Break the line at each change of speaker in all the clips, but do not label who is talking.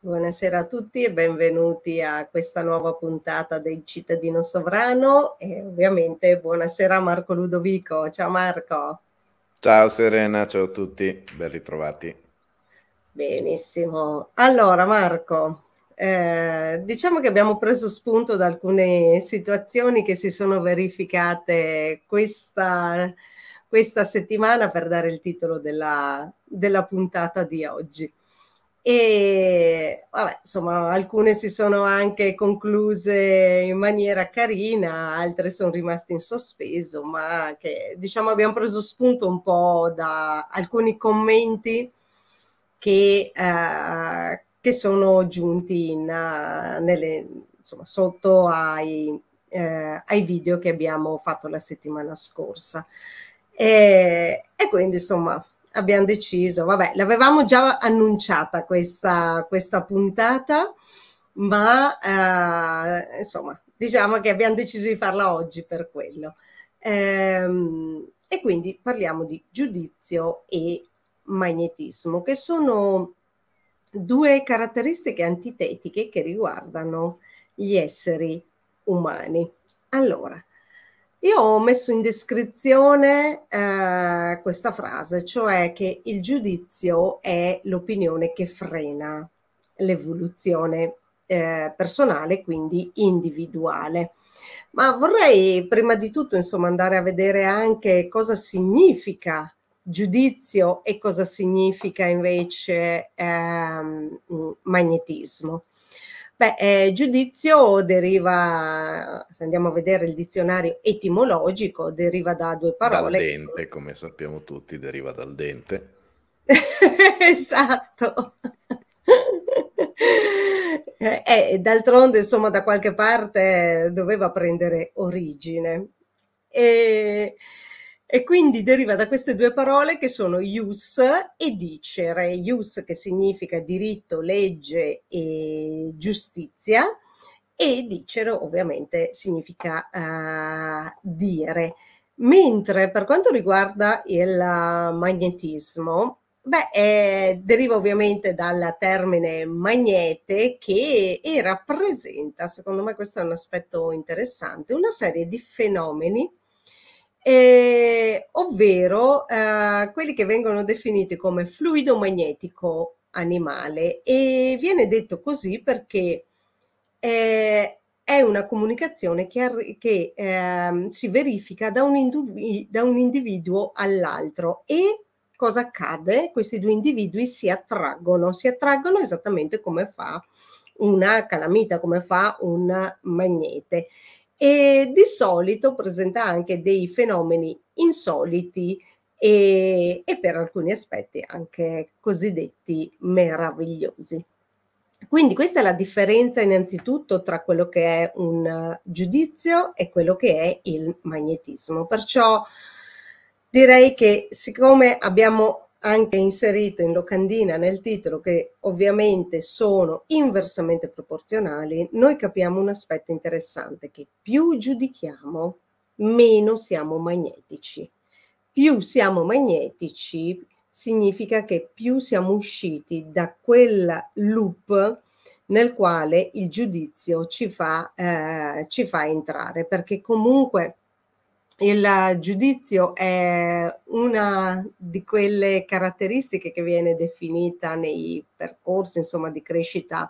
Buonasera a tutti e benvenuti a questa nuova puntata del Cittadino Sovrano e ovviamente buonasera a Marco Ludovico. Ciao Marco.
Ciao Serena, ciao a tutti, ben ritrovati.
Benissimo. Allora Marco, eh, diciamo che abbiamo preso spunto da alcune situazioni che si sono verificate questa, questa settimana per dare il titolo della, della puntata di oggi e vabbè, insomma alcune si sono anche concluse in maniera carina, altre sono rimaste in sospeso, ma che diciamo abbiamo preso spunto un po' da alcuni commenti che, eh, che sono giunti in, uh, nelle, insomma, sotto ai, eh, ai, video che abbiamo fatto la settimana scorsa. e, e quindi insomma abbiamo deciso, vabbè, l'avevamo già annunciata questa, questa puntata, ma eh, insomma, diciamo che abbiamo deciso di farla oggi per quello. Ehm, e quindi parliamo di giudizio e magnetismo, che sono due caratteristiche antitetiche che riguardano gli esseri umani. Allora, io ho messo in descrizione eh, questa frase, cioè che il giudizio è l'opinione che frena l'evoluzione eh, personale, quindi individuale. Ma vorrei prima di tutto insomma, andare a vedere anche cosa significa giudizio e cosa significa invece ehm, magnetismo. Beh, eh, giudizio deriva, se andiamo a vedere il dizionario etimologico, deriva da due parole. Dal dente,
come sappiamo tutti, deriva dal dente.
esatto. Eh, eh, d'altronde, insomma, da qualche parte doveva prendere origine. E e quindi deriva da queste due parole che sono ius e dicere, ius che significa diritto, legge e giustizia e dicere ovviamente significa uh, dire. Mentre per quanto riguarda il magnetismo, beh, eh, deriva ovviamente dal termine magnete che rappresenta, secondo me questo è un aspetto interessante, una serie di fenomeni eh, ovvero eh, quelli che vengono definiti come fluido magnetico animale e viene detto così perché eh, è una comunicazione che, che ehm, si verifica da un, da un individuo all'altro e cosa accade? Questi due individui si attraggono, si attraggono esattamente come fa una calamita, come fa un magnete e di solito presenta anche dei fenomeni insoliti e, e per alcuni aspetti anche cosiddetti meravigliosi. Quindi questa è la differenza innanzitutto tra quello che è un eh, giudizio e quello che è il magnetismo. Perciò direi che siccome abbiamo anche inserito in locandina nel titolo, che ovviamente sono inversamente proporzionali, noi capiamo un aspetto interessante, che più giudichiamo, meno siamo magnetici. Più siamo magnetici significa che più siamo usciti da quel loop nel quale il giudizio ci fa, eh, ci fa entrare, perché comunque il giudizio è una di quelle caratteristiche che viene definita nei percorsi insomma, di crescita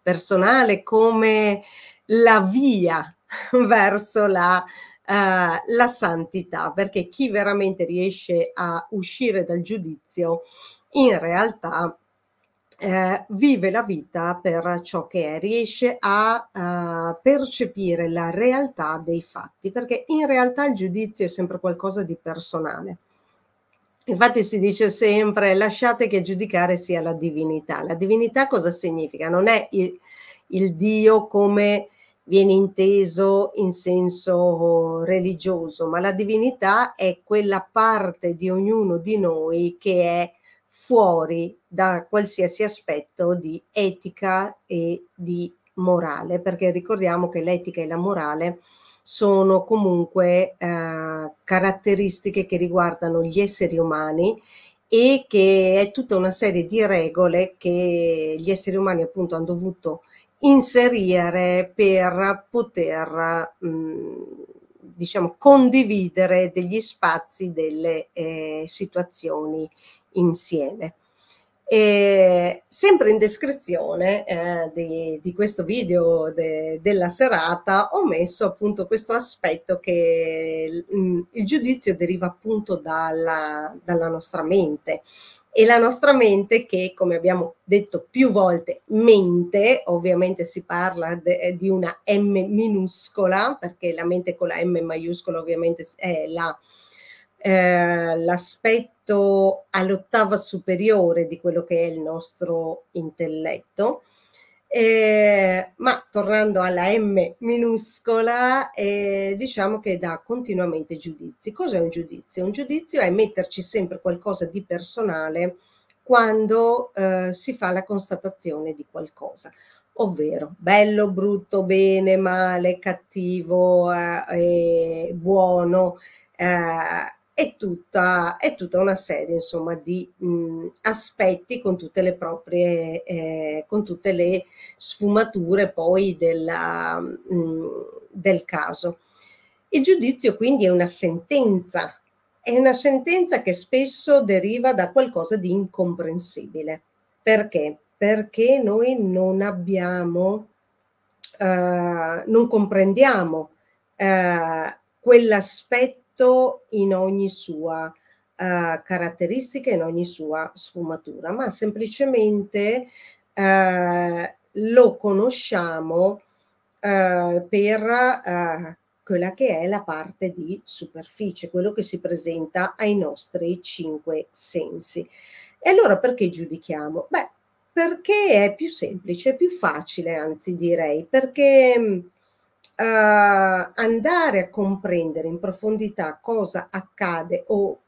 personale come la via verso la, uh, la santità, perché chi veramente riesce a uscire dal giudizio in realtà eh, vive la vita per ciò che è, riesce a eh, percepire la realtà dei fatti, perché in realtà il giudizio è sempre qualcosa di personale. Infatti si dice sempre lasciate che giudicare sia la divinità. La divinità cosa significa? Non è il, il Dio come viene inteso in senso religioso, ma la divinità è quella parte di ognuno di noi che è fuori da qualsiasi aspetto di etica e di morale, perché ricordiamo che l'etica e la morale sono comunque eh, caratteristiche che riguardano gli esseri umani e che è tutta una serie di regole che gli esseri umani appunto hanno dovuto inserire per poter mh, mm, diciamo condividere degli spazi, delle eh, situazioni insieme. E sempre in descrizione eh, di, di, questo video de, della serata ho messo appunto questo aspetto che mh, mm, il giudizio deriva appunto dalla, dalla nostra mente e la nostra mente che come abbiamo detto più volte mente, ovviamente si parla de, di una M minuscola perché la mente con la M maiuscola ovviamente è la, eh, l'aspetto rispetto all'ottava superiore di quello che è il nostro intelletto. Eh, ma tornando alla M minuscola, eh, diciamo che dà continuamente giudizi. Cos'è un giudizio? Un giudizio è metterci sempre qualcosa di personale quando eh, si fa la constatazione di qualcosa, ovvero bello, brutto, bene, male, cattivo, eh, eh, buono. Eh, e tutta, e tutta una serie insomma, di mh, aspetti con tutte le proprie, eh, con tutte le sfumature poi della, mh, del caso. Il giudizio quindi è una sentenza, è una sentenza che spesso deriva da qualcosa di incomprensibile. Perché? Perché noi non abbiamo, eh, non comprendiamo eh, quell'aspetto scritto in ogni sua uh, caratteristica, in ogni sua sfumatura, ma semplicemente uh, lo conosciamo uh, per quella che è la parte di superficie, quello che si presenta ai nostri cinque sensi. E allora perché giudichiamo? Beh, perché è più semplice, più facile, anzi direi, perché mm, eh, andare a comprendere in profondità cosa accade o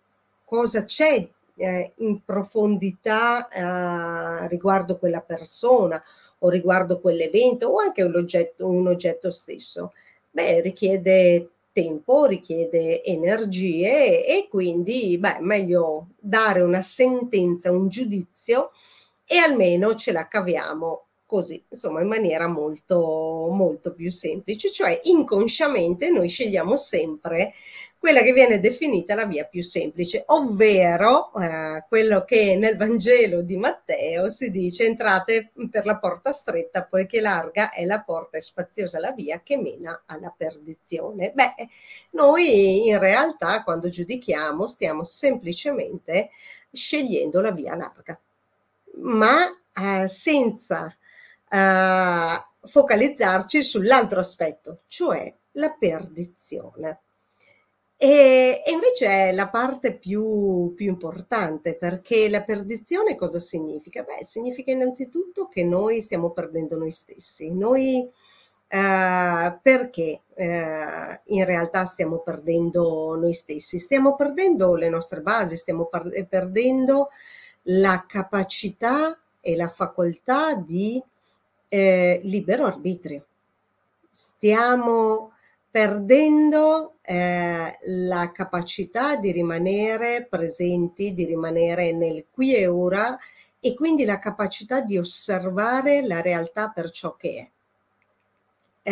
cosa c'è eh, in profondità eh, riguardo quella persona o riguardo quell'evento o anche un oggetto, un oggetto stesso. Beh, richiede tempo, richiede energie e, e quindi beh, meglio dare una sentenza, un giudizio e almeno ce la caviamo così, insomma, in maniera molto, molto più semplice, cioè inconsciamente noi scegliamo sempre quella che viene definita la via più semplice, ovvero eh, quello che nel Vangelo di Matteo si dice entrate per la porta stretta poiché larga è la porta e spaziosa la via che mena alla perdizione. Beh, noi in realtà quando giudichiamo stiamo semplicemente scegliendo la via larga, ma eh, senza focalizzarci sull'altro aspetto, cioè la perdizione. E, e, invece è la parte più, più importante perché la perdizione cosa significa? Beh, significa innanzitutto che noi stiamo perdendo noi stessi, noi Uh, perché uh, in realtà stiamo perdendo noi stessi, stiamo perdendo le nostre basi, stiamo per- perdendo la capacità e la facoltà di eh, libero arbitrio. Stiamo perdendo eh, la capacità di rimanere presenti, di rimanere nel qui e ora e quindi la capacità di osservare la realtà per ciò che è.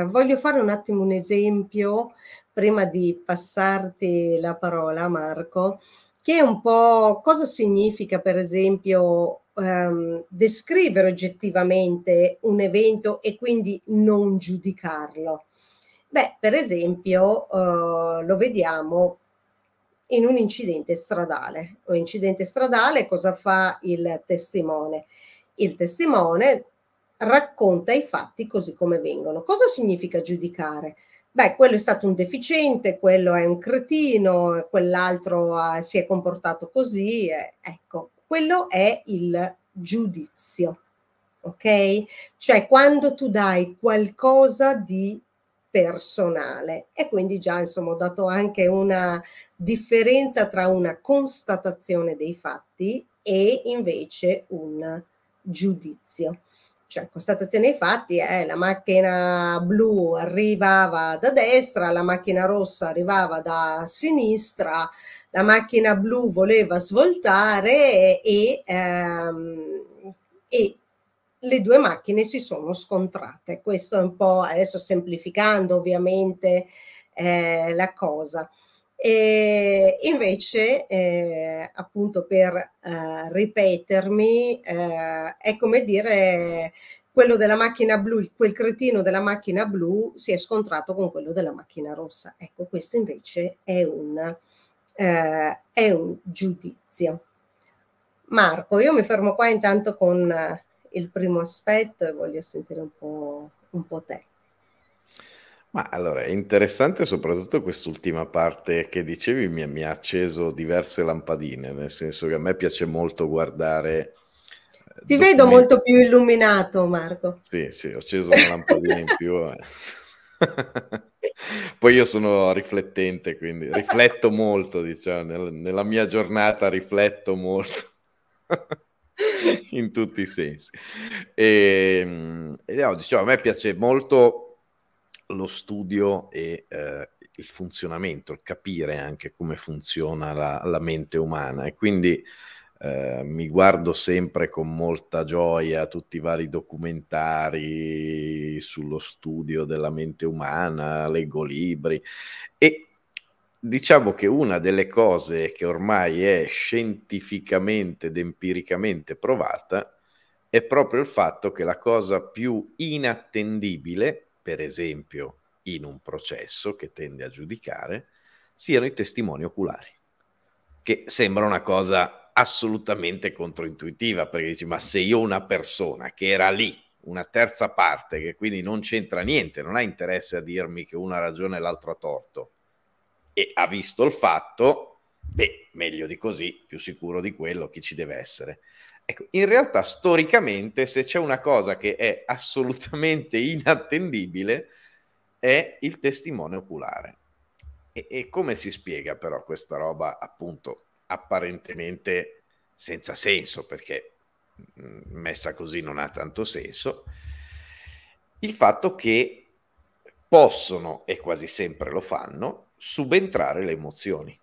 Eh, voglio fare un attimo un esempio prima di passarti la parola, Marco, che è un po' cosa significa, per esempio, ehm, descrivere oggettivamente un evento e quindi non giudicarlo? Beh, per esempio, eh, lo vediamo in un incidente stradale. Un incidente stradale cosa fa il testimone? Il testimone racconta i fatti così come vengono. Cosa significa giudicare? Beh, quello è stato un deficiente, quello è un cretino, quell'altro eh, si è comportato così. Eh, ecco, quello è il giudizio. Ok? Cioè quando tu dai qualcosa di personale e quindi già insomma ho dato anche una differenza tra una constatazione dei fatti e invece un giudizio. Cioè, constatazione dei fatti è eh, la macchina blu arrivava da destra, la macchina rossa arrivava da sinistra, la macchina blu voleva svoltare e, ehm, e le due macchine si sono scontrate. Questo è un po', adesso semplificando ovviamente eh, la cosa. E invece, eh, appunto per eh, ripetermi, eh, è come dire quello della macchina blu, quel cretino della macchina blu si è scontrato con quello della macchina rossa. Ecco, questo invece è un, eh, è un giudizio. Marco, io mi fermo qua intanto con eh, il primo aspetto e voglio sentire un po', un po te.
Ma allora, è interessante soprattutto quest'ultima parte che dicevi, mi, mi ha acceso diverse lampadine, nel senso che a me piace molto guardare... Eh, Ti
documenti... vedo molto più illuminato, Marco.
Sì, sì, ho acceso una lampadina in più. Eh. Poi io sono riflettente, quindi rifletto molto, diciamo, nel, nella mia giornata rifletto molto. in tutti i sensi e, ehm, e diciamo, a me piace molto lo studio e eh, il funzionamento, il capire anche come funziona la, la mente umana e quindi Ehm, mi guardo sempre con molta gioia tutti i vari documentari sullo studio della mente umana, leggo libri e diciamo che una delle cose che ormai è scientificamente ed empiricamente provata è proprio il fatto che la cosa più inattendibile, per esempio in un processo che tende a giudicare, siano i testimoni oculari, che sembra una cosa assolutamente controintuitiva, perché dici, ma se io una persona che era lì, una terza parte, che quindi non c'entra niente, non ha interesse a dirmi che una ha ragione e l'altra ha torto, e ha visto il fatto, beh, meglio di così, più sicuro di quello chi ci deve essere. Ecco, in realtà storicamente se c'è una cosa che è assolutamente inattendibile è il testimone oculare. E, e come si spiega però questa roba appunto apparentemente senza senso, perché mm, messa così non ha tanto senso, il fatto che possono, e quasi sempre lo fanno, subentrare le emozioni.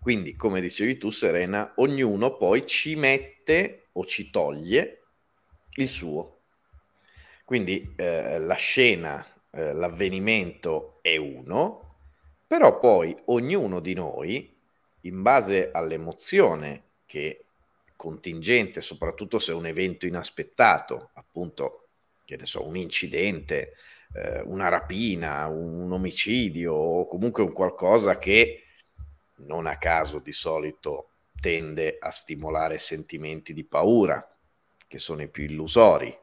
Quindi, come dicevi tu, Serena, ognuno poi ci mette o ci toglie il suo. Quindi eh, la scena, eh, l'avvenimento è uno, però poi ognuno di noi in base all'emozione che è contingente, soprattutto se è un evento inaspettato, appunto, che ne so, un incidente, eh, una rapina, un, un omicidio o comunque un qualcosa che non a caso di solito tende a stimolare sentimenti di paura, che sono i più illusori.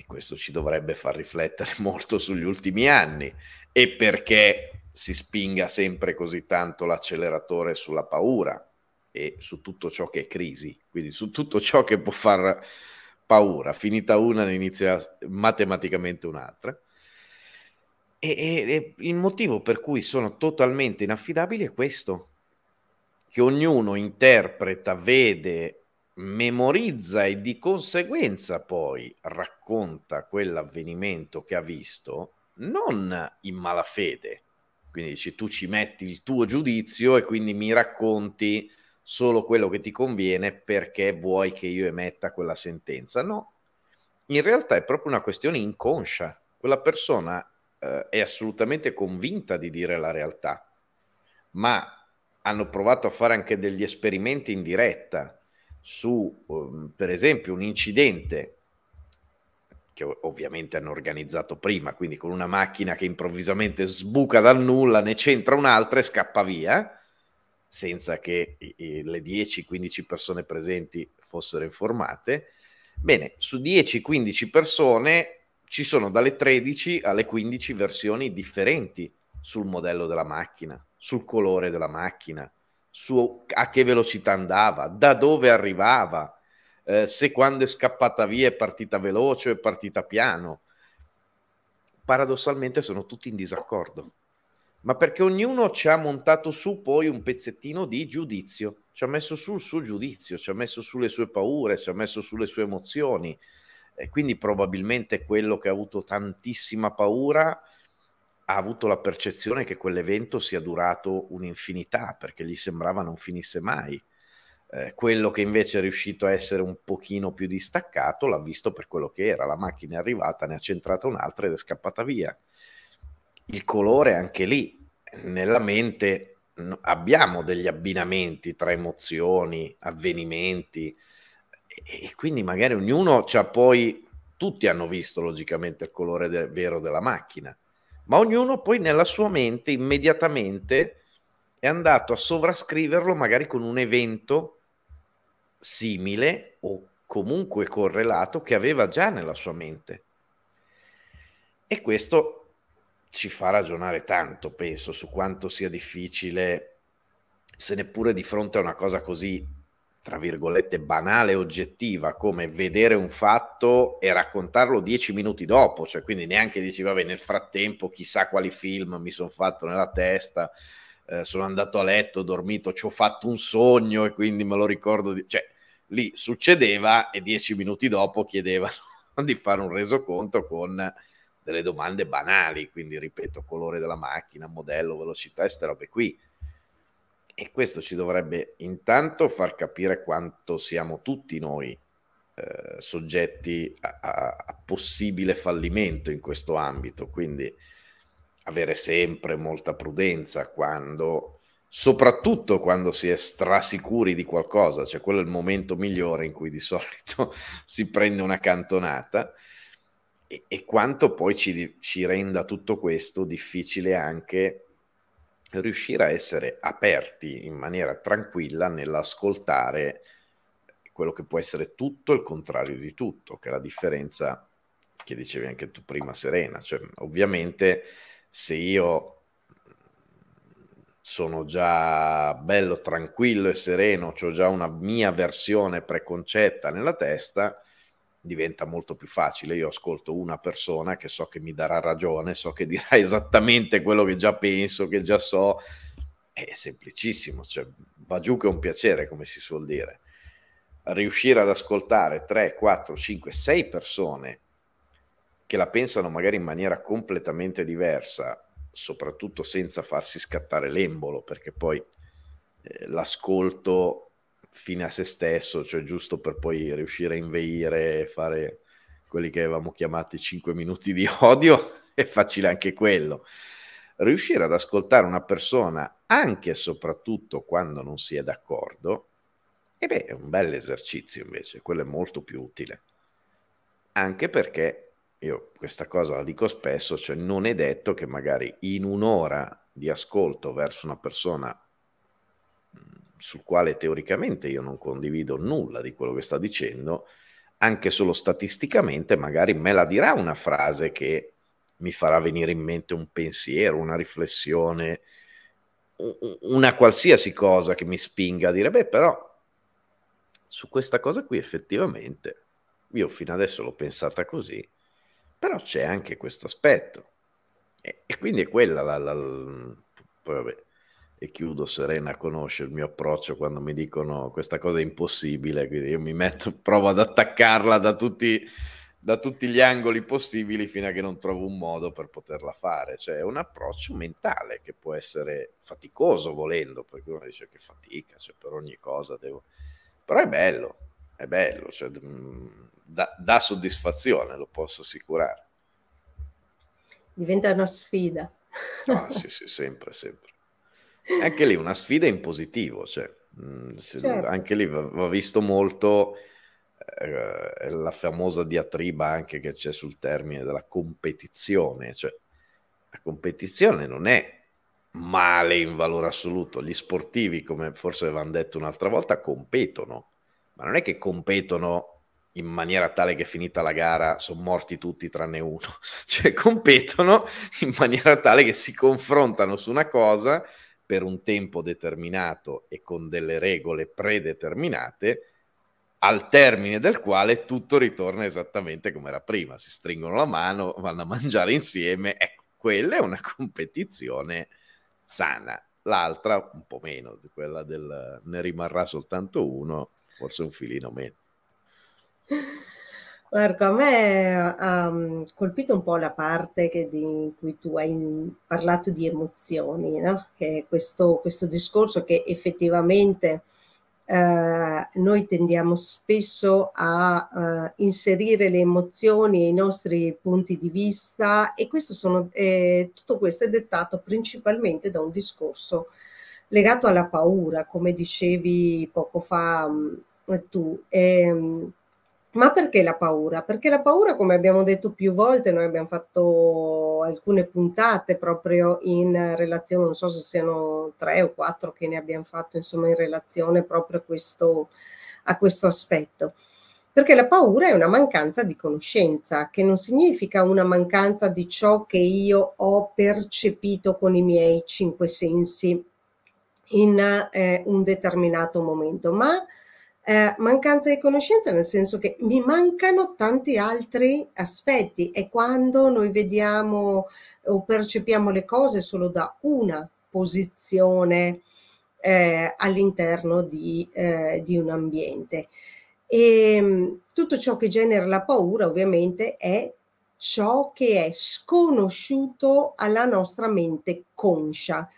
E questo ci dovrebbe far riflettere molto sugli ultimi anni e perché si spinga sempre così tanto l'acceleratore sulla paura e su tutto ciò che è crisi, quindi su tutto ciò che può far paura. Finita una ne inizia matematicamente un'altra. E, e, e, il motivo per cui sono totalmente inaffidabili è questo, che ognuno interpreta, vede, memorizza e di conseguenza poi racconta quell'avvenimento che ha visto non in malafede, quindi dici, tu ci metti il tuo giudizio e quindi mi racconti solo quello che ti conviene perché vuoi che io emetta quella sentenza. No, in realtà è proprio una questione inconscia. Quella persona eh, è assolutamente convinta di dire la realtà, ma hanno provato a fare anche degli esperimenti in diretta su, um, per esempio, un incidente che ovviamente hanno organizzato prima, quindi con una macchina che improvvisamente sbuca dal nulla, ne centra un'altra e scappa via, senza che le 10-15 persone presenti fossero informate. Bene, su 10-15 persone ci sono dalle 13 alle 15 versioni differenti sul modello della macchina, sul colore della macchina, su a che velocità andava, da dove arrivava, eh, se quando è scappata via è partita veloce o è partita piano. Paradossalmente sono tutti in disaccordo, ma perché ognuno ci ha montato su poi un pezzettino di giudizio, ci ha messo sul suo giudizio, ci ha messo sulle sue paure, ci ha messo sulle sue emozioni. E quindi probabilmente quello che ha avuto tantissima paura ha avuto la percezione che quell'evento sia durato un'infinità perché gli sembrava non finisse mai eh, quello che invece è riuscito a essere un pochino più distaccato l'ha visto per quello che era, la macchina è arrivata, ne ha centrata un'altra ed è scappata via. Il colore anche lì, nella mente abbiamo degli abbinamenti tra emozioni, avvenimenti e, e quindi magari ognuno ha poi, tutti hanno visto logicamente il colore de- vero della macchina, ma ognuno poi nella sua mente immediatamente è andato a sovrascriverlo magari con un evento simile o comunque correlato che aveva già nella sua mente. E questo ci fa ragionare tanto, penso, su quanto sia difficile, se neppure di fronte a una cosa così, tra virgolette, banale e oggettiva, come vedere un fatto e raccontarlo dieci minuti dopo, cioè quindi neanche dici, vabbè, nel frattempo chissà quali film mi sono fatto nella testa, eh, sono andato a letto, ho dormito, ci ho fatto un sogno e quindi me lo ricordo, di... cioè lì succedeva e dieci minuti dopo chiedevano di fare un resoconto con delle domande banali, quindi ripeto, colore della macchina, modello, velocità queste robe qui. E questo ci dovrebbe intanto far capire quanto siamo tutti noi eh, soggetti a, a, possibile fallimento in questo ambito, quindi avere sempre molta prudenza quando soprattutto quando si è strasicuri di qualcosa, cioè quello è il momento migliore in cui di solito si prende una cantonata, e, e quanto poi ci, ci, renda tutto questo difficile anche riuscire a essere aperti in maniera tranquilla nell'ascoltare quello che può essere tutto il contrario di tutto, che è la differenza che dicevi anche tu prima, Serena, cioè ovviamente se io sono già bello tranquillo e sereno, ho già una mia versione preconcetta nella testa, diventa molto più facile. Io ascolto una persona che so che mi darà ragione, so che dirà esattamente quello che già penso, che già so. È semplicissimo, cioè, va giù che è un piacere, come si suol dire. Riuscire ad ascoltare 3, 4, 5, 6 persone che la pensano magari in maniera completamente diversa soprattutto senza farsi scattare l'embolo, perché poi eh, l'ascolto fine a se stesso, cioè giusto per poi riuscire a inveire e fare quelli che avevamo chiamati 5 minuti di odio, è facile anche quello. Riuscire ad ascoltare una persona anche e soprattutto quando non si è d'accordo, e eh beh, è un bel esercizio invece, quello è molto più utile. Anche perché io questa cosa la dico spesso, cioè non è detto che magari in un'ora di ascolto verso una persona sul quale teoricamente io non condivido nulla di quello che sta dicendo, anche solo statisticamente magari me la dirà una frase che mi farà venire in mente un pensiero, una riflessione, una qualsiasi cosa che mi spinga a dire, beh però su questa cosa qui effettivamente io fino adesso l'ho pensata così, però c'è anche questo aspetto. E, e quindi è quella la, la, la... Poi vabbè, e chiudo, Serena conosce il mio approccio quando mi dicono questa cosa è impossibile, quindi io mi metto, provo ad attaccarla da tutti, da tutti gli angoli possibili fino a che non trovo un modo per poterla fare. Cioè è un approccio mentale che può essere faticoso volendo, perché uno dice che fatica, cioè per ogni cosa devo... Però è bello, è bello, cioè, mm, dà, dà soddisfazione, lo posso assicurare.
Diventa una sfida.
No, sì, sì, sempre, sempre. Anche lì una sfida in positivo, cioè, mm, certo. anche lì va, va visto molto eh, la famosa diatriba anche che c'è sul termine della competizione, cioè la competizione non è male in valore assoluto, gli sportivi, come forse avevamo detto un'altra volta, competono, ma non è che competono in maniera tale che finita la gara sono morti tutti tranne uno, cioè competono in maniera tale che si confrontano su una cosa per un tempo determinato e con delle regole predeterminate, al termine del quale tutto ritorna esattamente come era prima, si stringono la mano, vanno a mangiare insieme, ecco, quella è una competizione sana l'altra un po' meno, quella del ne rimarrà soltanto uno, forse un filino meno.
Marco, a me ha mm, colpito un po' la parte che, di, in cui tu hai mm, parlato di emozioni, no? che questo, questo discorso che effettivamente eh, noi tendiamo spesso a eh, inserire le emozioni e i nostri punti di vista e questo sono, eh, tutto questo è dettato principalmente da un discorso legato alla paura, come dicevi poco fa mh, mm, tu. Ehm, ma perché la paura? Perché la paura, come abbiamo detto più volte, noi abbiamo fatto alcune puntate proprio in relazione, non so se siano tre o quattro che ne abbiamo fatto, insomma, in relazione proprio a questo, a questo aspetto. Perché la paura è una mancanza di conoscenza, che non significa una mancanza di ciò che io ho percepito con i miei cinque sensi in eh, un determinato momento, ma eh, mancanza di conoscenza nel senso che mi mancano tanti altri aspetti e quando noi vediamo o percepiamo le cose solo da una posizione eh, all'interno di, eh, di, un ambiente. E ehm, tutto ciò che genera la paura ovviamente è ciò che è sconosciuto alla nostra mente conscia,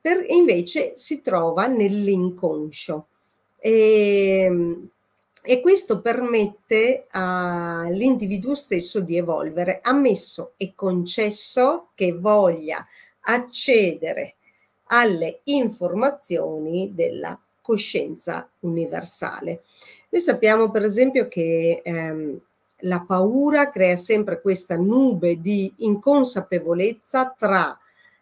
per, invece si trova nell'inconscio. E, ehm, e questo permette all'individuo stesso di evolvere, ammesso e concesso che voglia accedere alle informazioni della coscienza universale. Noi sappiamo per esempio che ehm, la paura crea sempre questa nube di inconsapevolezza tra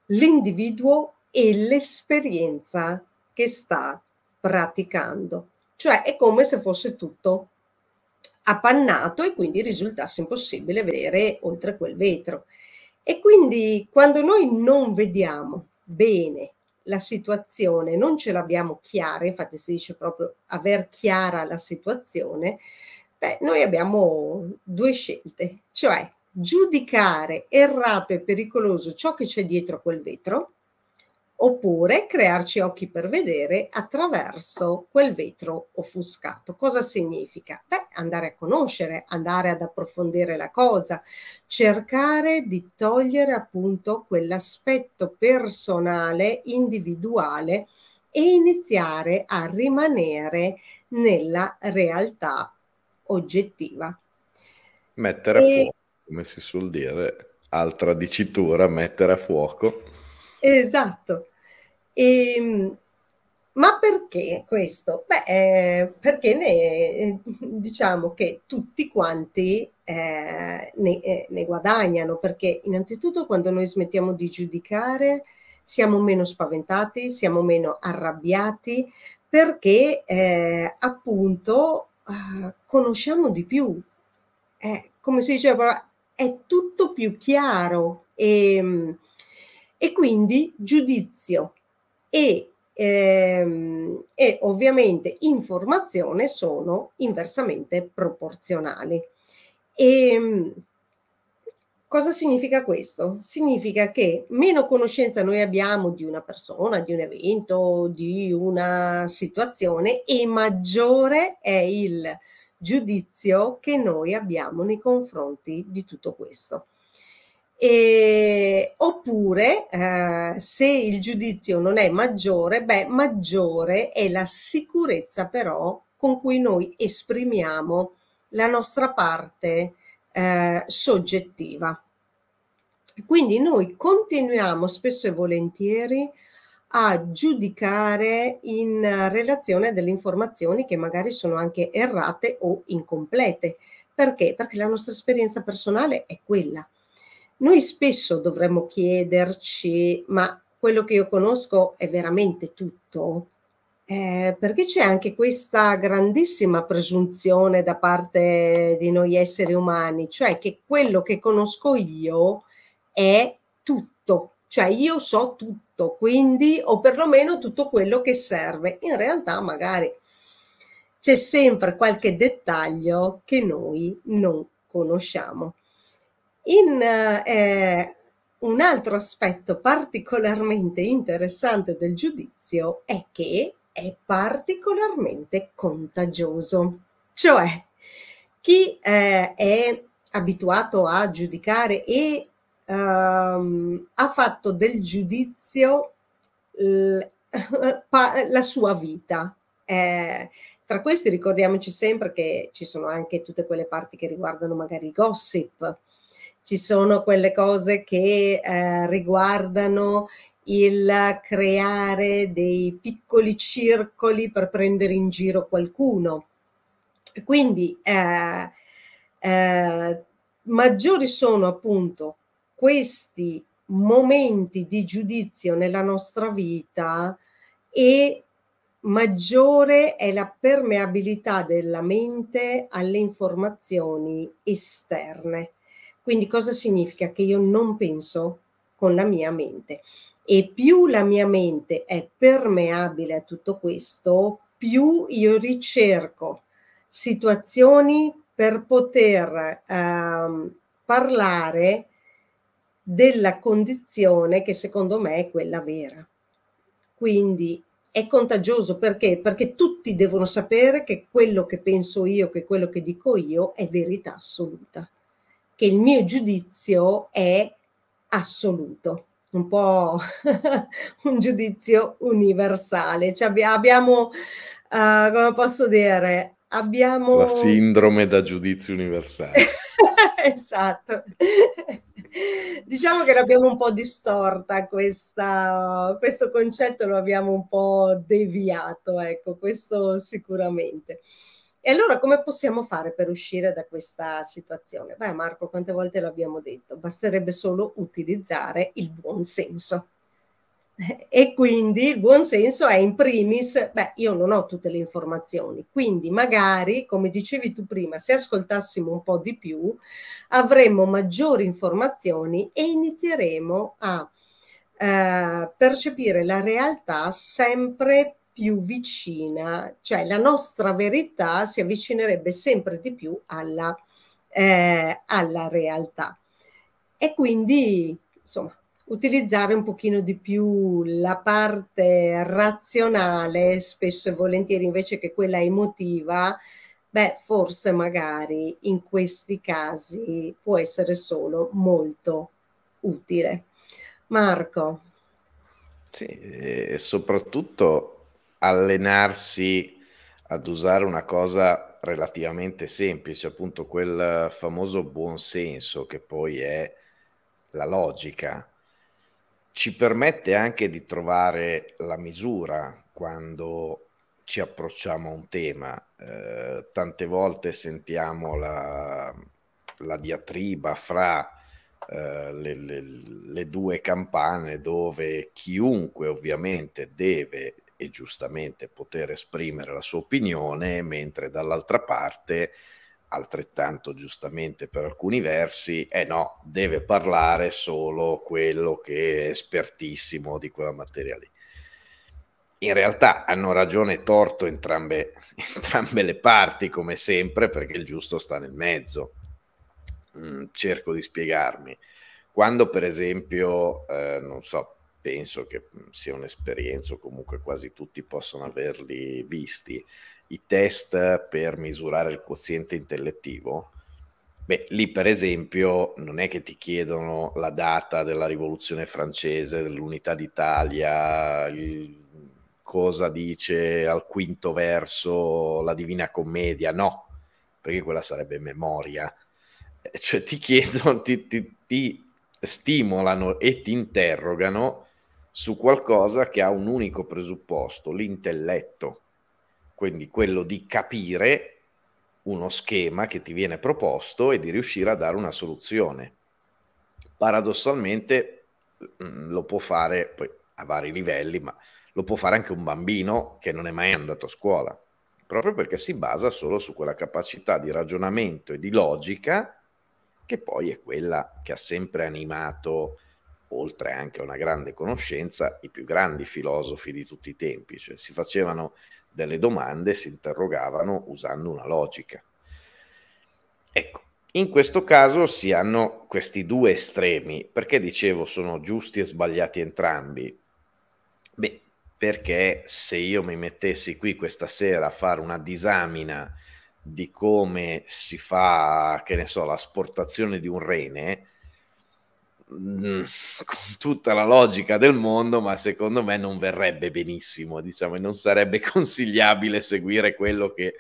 l'individuo e l'esperienza che sta praticando. Cioè è come se fosse tutto appannato e quindi risultasse impossibile vedere oltre quel vetro. E quindi quando noi non vediamo bene la situazione, non ce l'abbiamo chiara, infatti si dice proprio aver chiara la situazione, beh, noi abbiamo due scelte, cioè giudicare errato e pericoloso ciò che c'è dietro quel vetro oppure crearci occhi per vedere attraverso quel vetro offuscato. Cosa significa? Beh, andare a conoscere, andare ad approfondire la cosa, cercare di togliere appunto quell'aspetto personale, individuale e iniziare a rimanere nella realtà oggettiva.
Mettere e... a fuoco, come si suol dire, altra dicitura, mettere a fuoco.
Esatto, e, ehm, ma perché questo? Beh, eh, perché ne, eh, diciamo che tutti quanti eh, ne, eh, ne, guadagnano, perché innanzitutto quando noi smettiamo di giudicare siamo meno spaventati, siamo meno arrabbiati, perché eh, appunto conosciamo di più. come si diceva, è tutto più chiaro e, ehm, e quindi giudizio e, ehm, e ovviamente informazione sono inversamente proporzionali. E, ehm, cosa significa questo? Significa che meno conoscenza noi abbiamo di una persona, di un evento, di una situazione e maggiore è il giudizio che noi abbiamo nei confronti di tutto questo. E, oppure eh, se il giudizio non è maggiore, beh, maggiore è la sicurezza però con cui noi esprimiamo la nostra parte eh, soggettiva. Quindi noi continuiamo spesso e volentieri a giudicare in relazione a delle informazioni che magari sono anche errate o incomplete. Perché? Perché la nostra esperienza personale è quella noi spesso dovremmo chiederci, ma quello che io conosco è veramente tutto? Eh, perché c'è anche questa grandissima presunzione da parte di noi esseri umani, cioè che quello che conosco io è tutto, cioè io so tutto, quindi o perlomeno tutto quello che serve. In realtà magari c'è sempre qualche dettaglio che noi non conosciamo. In eh, eh, un altro aspetto particolarmente interessante del giudizio è che è particolarmente contagioso, cioè chi eh, è abituato a giudicare e ehm, ha fatto del giudizio la sua vita. Eh, tra questi ricordiamoci sempre che ci sono anche tutte quelle parti che riguardano magari il gossip, ci sono quelle cose che eh, riguardano il creare dei piccoli circoli per prendere in giro qualcuno. Quindi eh, eh, maggiori sono appunto questi momenti di giudizio nella nostra vita e maggiore è la permeabilità della mente alle informazioni esterne. Quindi cosa significa? Che io non penso con la mia mente e più la mia mente è permeabile a tutto questo, più io ricerco situazioni per poter ehm, parlare della condizione che secondo me è quella vera. Quindi è contagioso perché? Perché tutti devono sapere che quello che penso io, che quello che dico io è verità assoluta che il mio giudizio è assoluto, un po' un giudizio universale. Cioè abbiamo, uh, come posso dire, abbiamo... La sindrome
da giudizio universale.
esatto. diciamo che l'abbiamo un po' distorta questa, questo concetto, lo abbiamo un po' deviato, ecco, questo sicuramente. E allora come possiamo fare per uscire da questa situazione? Beh Marco, quante volte l'abbiamo detto, basterebbe solo utilizzare il buon senso. E quindi il buon senso è in primis, beh, io non ho tutte le informazioni, quindi magari, come dicevi tu prima, se ascoltassimo un po' di più, avremmo maggiori informazioni e inizieremo a eh, percepire la realtà sempre più più vicina, cioè la nostra verità si avvicinerebbe sempre di più alla, eh, alla realtà. E quindi, insomma, utilizzare un pochino di più la parte razionale, spesso e volentieri, invece che quella emotiva, beh, forse magari in questi casi può essere solo molto utile. Marco.
Sì, e soprattutto allenarsi ad usare una cosa relativamente semplice, appunto quel famoso buonsenso che poi è la logica, ci permette anche di trovare la misura quando ci approcciamo a un tema. Eh, tante volte sentiamo la, la diatriba fra eh, le, le, le due campane dove chiunque ovviamente deve e giustamente poter esprimere la sua opinione, mentre dall'altra parte, altrettanto giustamente per alcuni versi, eh no, deve parlare solo quello che è espertissimo di quella materia lì. In realtà hanno ragione e torto entrambe, entrambe le parti, come sempre, perché il giusto sta nel mezzo. Mm, cerco di spiegarmi. Quando, per esempio, eh, non so, penso che mhmm, sia un'esperienza o comunque quasi tutti possono averli visti, i test per misurare il quoziente intellettivo. Beh, lì per esempio non è che ti chiedono la data della rivoluzione francese, dell'unità d'Italia, il, cosa dice al quinto verso la Divina Commedia, no, perché quella sarebbe memoria. Eh, cioè ti chiedono, ti, ti, ti stimolano e ti interrogano su qualcosa che ha un unico presupposto, l'intelletto, quindi quello di capire uno schema che ti viene proposto e di riuscire a dare una soluzione. Paradossalmente mm, lo può fare poi a vari livelli, ma lo può fare anche un bambino che non è mai andato a scuola, proprio perché si basa solo su quella capacità di ragionamento e di logica che poi è quella che ha sempre animato oltre anche a una grande conoscenza, i più grandi filosofi di tutti i tempi, cioè si facevano delle domande, si interrogavano usando una logica. Ecco, in questo caso si hanno questi due estremi, perché dicevo sono giusti e sbagliati entrambi? Beh, perché se io mi mettessi qui questa sera a fare una disamina di come si fa, che ne so, l'asportazione di un rene, Mm, con tutta la logica del mondo, ma secondo me non verrebbe benissimo, diciamo, e non sarebbe consigliabile seguire quello che,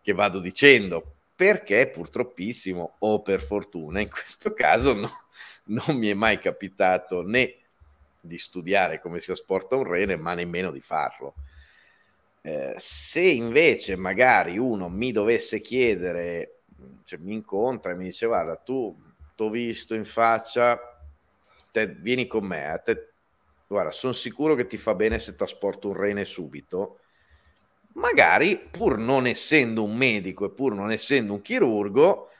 che vado dicendo, perché purtroppissimo o per fortuna in questo caso no, non mi è mai capitato né di studiare come si asporta un rene, ma nemmeno di farlo. Eh, se invece magari uno mi dovesse chiedere, cioè mi incontra e mi dice guarda tu t'ho visto in faccia, te vieni con me, a eh. te, guarda, sono sicuro che ti fa bene se trasporto un rene subito, magari pur non essendo un medico e pur non essendo un chirurgo,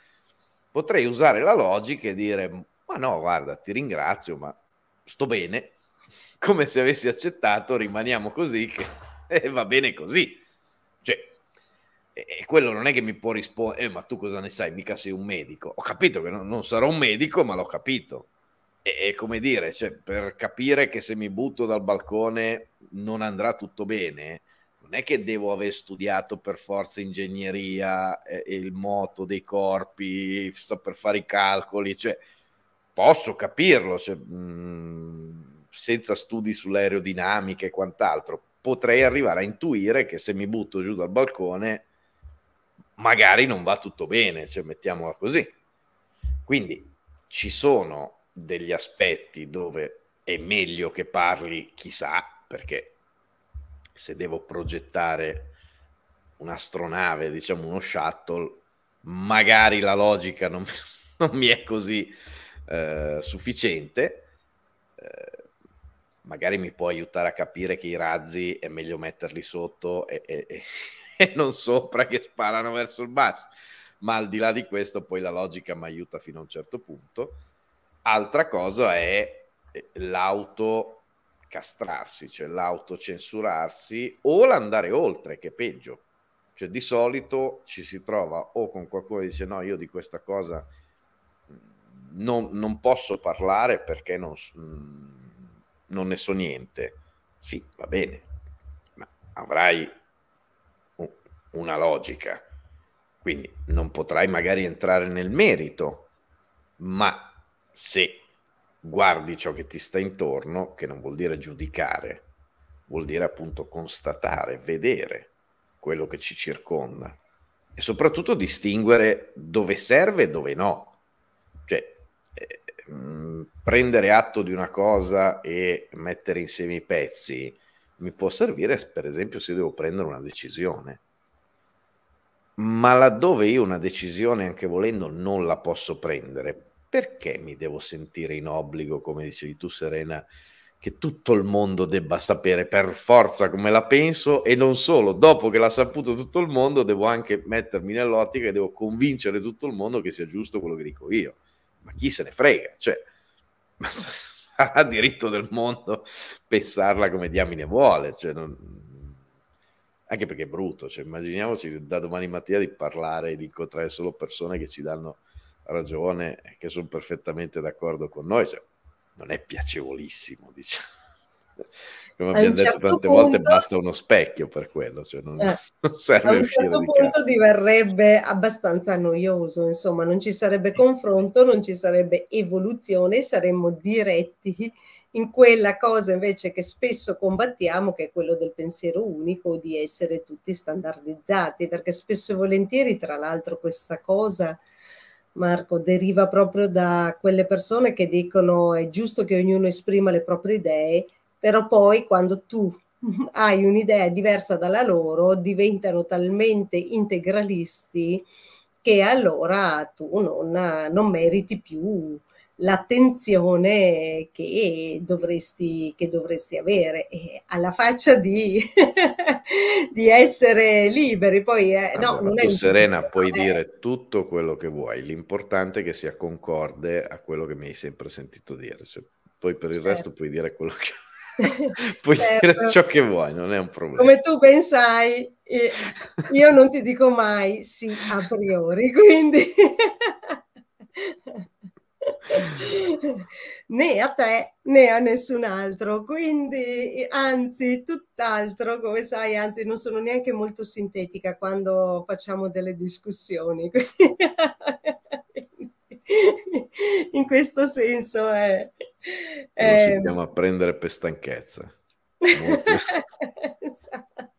potrei usare la logica e dire, ma no, guarda, ti ringrazio, ma sto bene, come se avessi accettato, rimaniamo così, che eh, va bene così. Cioè, e quello non è che mi può rispondere, eh, ma tu cosa ne sai, mica sei un medico. Ho capito che no, non sarò un medico, ma l'ho capito e, come dire, cioè, per capire che se mi butto dal balcone non andrà tutto bene, non è che devo aver studiato per forza ingegneria, eh, il moto dei corpi, saper fare i calcoli, cioè, posso capirlo cioè, mh, mm, senza studi sull'aerodinamica e quant'altro. Potrei arrivare a intuire che se mi butto giù dal balcone magari non va tutto bene, cioè, mettiamola così. Quindi ci sono degli aspetti dove è meglio che parli chissà, perché se devo progettare un'astronave, diciamo uno shuttle, magari la logica non, non mi è così eh, sufficiente. Eh, magari mi può aiutare a capire che i razzi è meglio metterli sotto e, e, e, e non sopra che sparano verso il basso. Ma al di là di questo, poi la logica mi aiuta fino a un certo punto. Altra cosa è eh, l'autocastrarsi, cioè l'autocensurarsi o l'andare oltre, che è peggio. Cioè di solito ci si trova o con qualcuno che dice no, io di questa cosa mm, non, non posso parlare perché non, mm, non ne so niente. Sì, va bene, ma avrai una logica. Quindi non potrai magari entrare nel merito, ma se guardi ciò che ti sta intorno, che non vuol dire giudicare, vuol dire appunto constatare, vedere quello che ci circonda e soprattutto distinguere dove serve e dove no. Cioè, eh, mh, mm, prendere atto di una cosa e mettere insieme i pezzi mi può servire, per esempio, se devo prendere una decisione. Ma laddove io una decisione, anche volendo, non la posso prendere perché mi devo sentire in obbligo, come dicevi tu Serena, che tutto il mondo debba sapere per forza come la penso e non solo, dopo che l'ha saputo tutto il mondo devo anche mettermi nell'ottica e devo convincere tutto il mondo che sia giusto quello che dico io. Ma chi se ne frega? Cioè, ma sarà diritto del mondo pensarla come diamine vuole, cioè non... anche perché è brutto, cioè, immaginiamoci da domani mattina di parlare e di incontrare solo persone che ci danno ragione che sono perfettamente d'accordo con noi, cioè, non è piacevolissimo, diciamo. Come abbiamo certo detto tante punto, volte, basta uno specchio per quello, cioè non, eh, non serve A un certo di punto
casa. diverrebbe abbastanza noioso, insomma, non ci sarebbe confronto, non ci sarebbe evoluzione, saremmo diretti in quella cosa invece che spesso combattiamo, che è quello del pensiero unico, di essere tutti standardizzati, perché spesso e volentieri, tra l'altro, questa cosa Marco, deriva proprio da quelle persone che dicono è giusto che ognuno esprima le proprie idee, però poi quando tu hai un'idea diversa dalla loro diventano talmente integralisti che allora tu non, non meriti più l'attenzione che dovresti, che dovresti avere e alla faccia di, di essere liberi. Poi, eh, allora, no, tu Serena
puoi eh. dire tutto quello che vuoi, l'importante è che sia concorde a quello che mi hai sempre sentito dire, cioè, poi per il certo. resto puoi dire quello che vuoi.
puoi certo. dire ciò che
vuoi, non è un problema.
Come tu pensai, io non ti dico mai sì a priori, quindi... né a te né a nessun altro, quindi anzi tutt'altro, come sai, anzi non sono neanche molto sintetica quando facciamo delle discussioni. In questo senso è... ci andiamo
a prendere per stanchezza.
Esatto.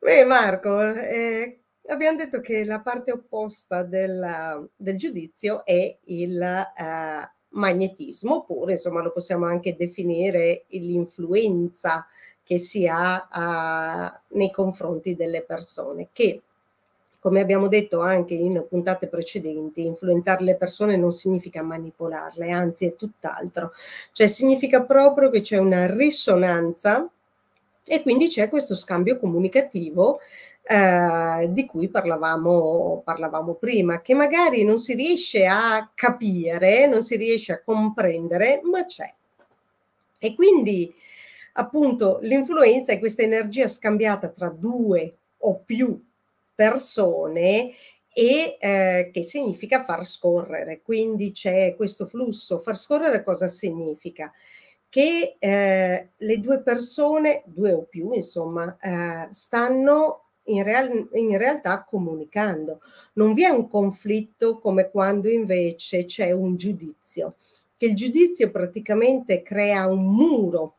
Beh Marco, eh, abbiamo detto che la parte opposta del, del giudizio è il eh, magnetismo, oppure insomma lo possiamo anche definire l'influenza che si ha eh, nei confronti delle persone, che come abbiamo detto anche in puntate precedenti, influenzare le persone non significa manipolarle, anzi è tutt'altro, cioè significa proprio che c'è una risonanza e quindi c'è questo scambio comunicativo eh, di cui parlavamo, parlavamo prima, che magari non si riesce a capire, non si riesce a comprendere, ma c'è. E quindi appunto l'influenza è questa energia scambiata tra due o più persone e eh, che significa far scorrere. Quindi c'è questo flusso. Far scorrere cosa significa? Che eh, le due persone, due o più, insomma, eh, stanno in, real, in realtà comunicando. Non vi è un conflitto come quando invece c'è un giudizio, che il giudizio praticamente crea un muro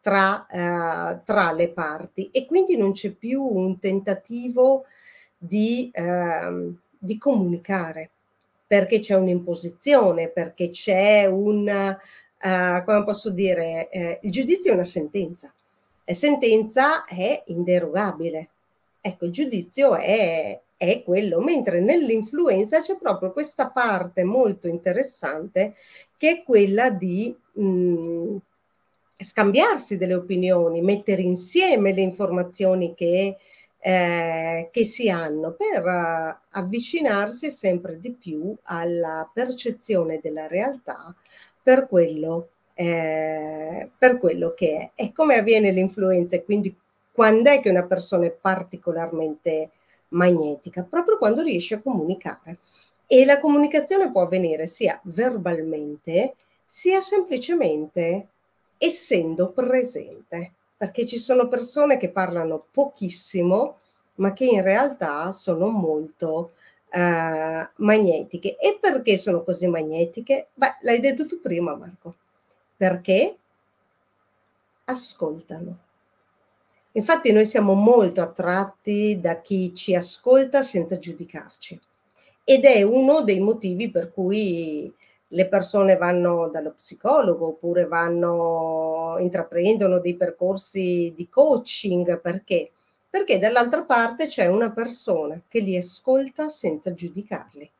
tra, eh, tra, le parti e quindi non c'è più un tentativo di, eh, di comunicare perché c'è un'imposizione, perché c'è un, eh, come posso dire, eh, il giudizio è una sentenza e sentenza è inderogabile. Ecco, il giudizio è, è quello, mentre nell'influenza c'è proprio questa parte molto interessante che è quella di mh, mm, scambiarsi delle opinioni, mettere insieme le informazioni che, eh, che si hanno per uh, avvicinarsi sempre di più alla percezione della realtà per quello, eh, per quello che è. E come avviene l'influenza e quindi quando è che una persona è particolarmente magnetica? Proprio quando riesce a comunicare. E la comunicazione può avvenire sia verbalmente, sia semplicemente essendo presente, perché ci sono persone che parlano pochissimo, ma che in realtà sono molto eh, magnetiche. E perché sono così magnetiche? Beh, l'hai detto tu prima, Marco, perché ascoltano. Infatti noi siamo molto attratti da chi ci ascolta senza giudicarci ed è uno dei motivi per cui le persone vanno dallo psicologo oppure vanno, intraprendono dei percorsi di coaching perché? Perché dall'altra parte c'è una persona che li ascolta senza giudicarli,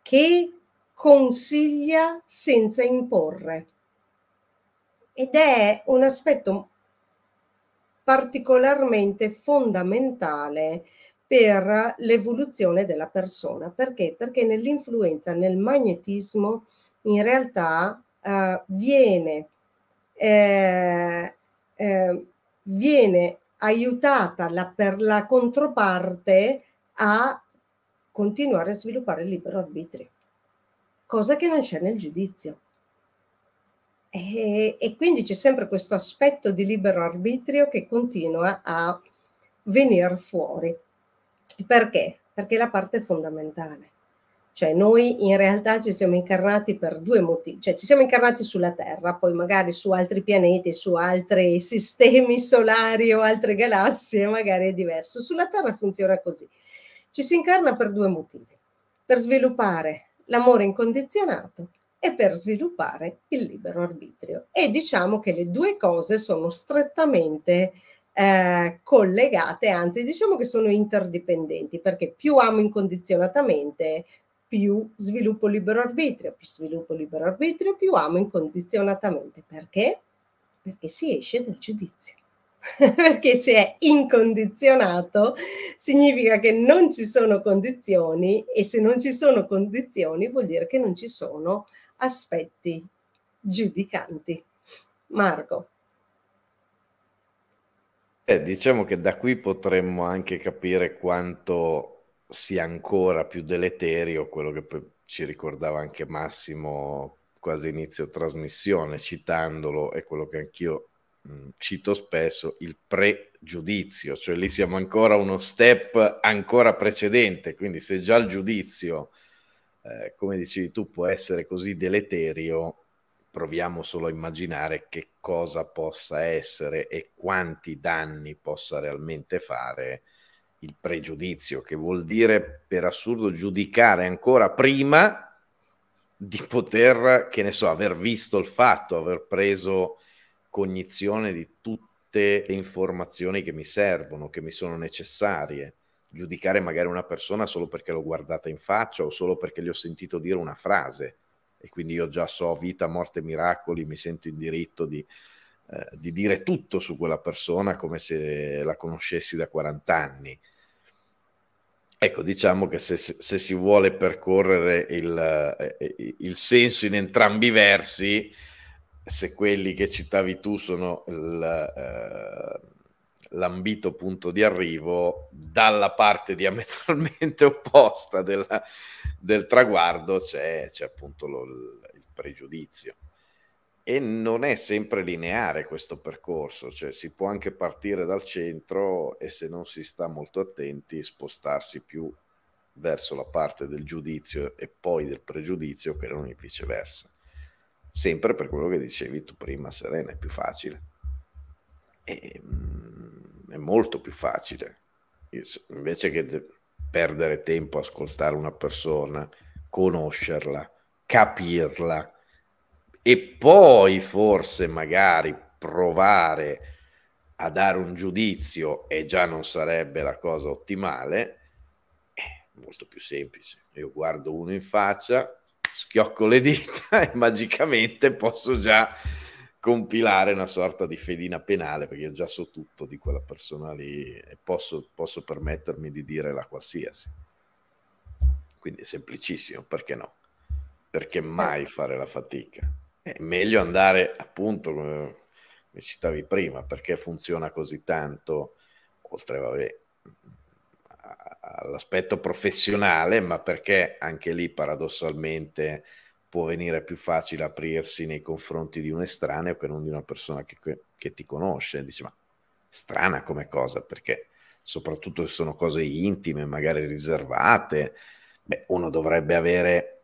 che consiglia senza imporre. Ed è un aspetto particolarmente fondamentale per l'evoluzione della persona. Perché? Perché nell'influenza, nel magnetismo, in realtà eh, viene, eh, eh, viene, aiutata la, per la controparte a continuare a sviluppare il libero arbitrio, cosa che non c'è nel giudizio. E, eh, e quindi c'è sempre questo aspetto di libero arbitrio che continua a venire fuori. Perché? Perché la parte fondamentale. Cioè noi in realtà ci siamo incarnati per due motivi, cioè ci siamo incarnati sulla Terra, poi magari su altri pianeti, su altri sistemi solari o altre galassie, magari è diverso. Sulla Terra funziona così. Ci si incarna per due motivi, per sviluppare l'amore incondizionato e per sviluppare il libero arbitrio. E diciamo che le due cose sono strettamente eh, collegate, anzi diciamo che sono interdipendenti, perché più amo incondizionatamente, più sviluppo libero arbitrio, più sviluppo libero arbitrio, più amo incondizionatamente. Perché? Perché si esce dal giudizio. perché se è incondizionato significa che non ci sono condizioni e se non ci sono condizioni vuol dire che non ci sono aspetti giudicanti. Marco.
Eh, diciamo che da qui potremmo anche capire quanto sia ancora più deleterio quello che ci ricordava anche Massimo quasi inizio trasmissione, citandolo, e quello che anch'io mh, mm, cito spesso, il pregiudizio, cioè lì siamo ancora uno step ancora precedente, quindi se già il giudizio eh, come dicevi tu, può essere così deleterio, proviamo solo a immaginare che cosa possa essere e quanti danni possa realmente fare il pregiudizio, che vuol dire per assurdo giudicare ancora prima di poter, che ne so, aver visto il fatto, aver preso cognizione di tutte le informazioni che mi servono, che mi sono necessarie giudicare magari una persona solo perché l'ho guardata in faccia o solo perché gli ho sentito dire una frase e quindi io già so vita, morte, miracoli, mi sento in diritto di, eh, di dire tutto su quella persona come se la conoscessi da 40 anni. Ecco, diciamo che se, se si vuole percorrere il, eh, eh, il, senso in entrambi i versi, se quelli che citavi tu sono il... Eh, l'ambito punto di arrivo dalla parte diametralmente opposta della, del traguardo c'è, c'è appunto lo, il pregiudizio e non è sempre lineare questo percorso, cioè si può anche partire dal centro e se non si sta molto attenti spostarsi più verso la parte del giudizio e poi del pregiudizio che non è viceversa. Sempre per quello che dicevi tu prima, Serena, è più facile è, ehm, è molto più facile. Invece che perdere tempo a ascoltare una persona, conoscerla, capirla e poi forse magari provare a dare un giudizio e già non sarebbe la cosa ottimale, è molto più semplice. Io guardo uno in faccia, schiocco le dita e magicamente posso già compilare una sorta di fedina penale perché io già so tutto di quella persona lì e posso, posso permettermi di dire la qualsiasi. Quindi è semplicissimo, perché no? Perché mai fare la fatica? È meglio andare appunto come mi citavi prima, perché funziona così tanto, oltre vabbè, all'aspetto professionale, ma perché anche lì paradossalmente può venire più facile aprirsi nei confronti di un estraneo che non di una persona che, che ti conosce. Dici, ma strana come cosa, perché soprattutto se sono cose intime, magari riservate, beh, uno dovrebbe avere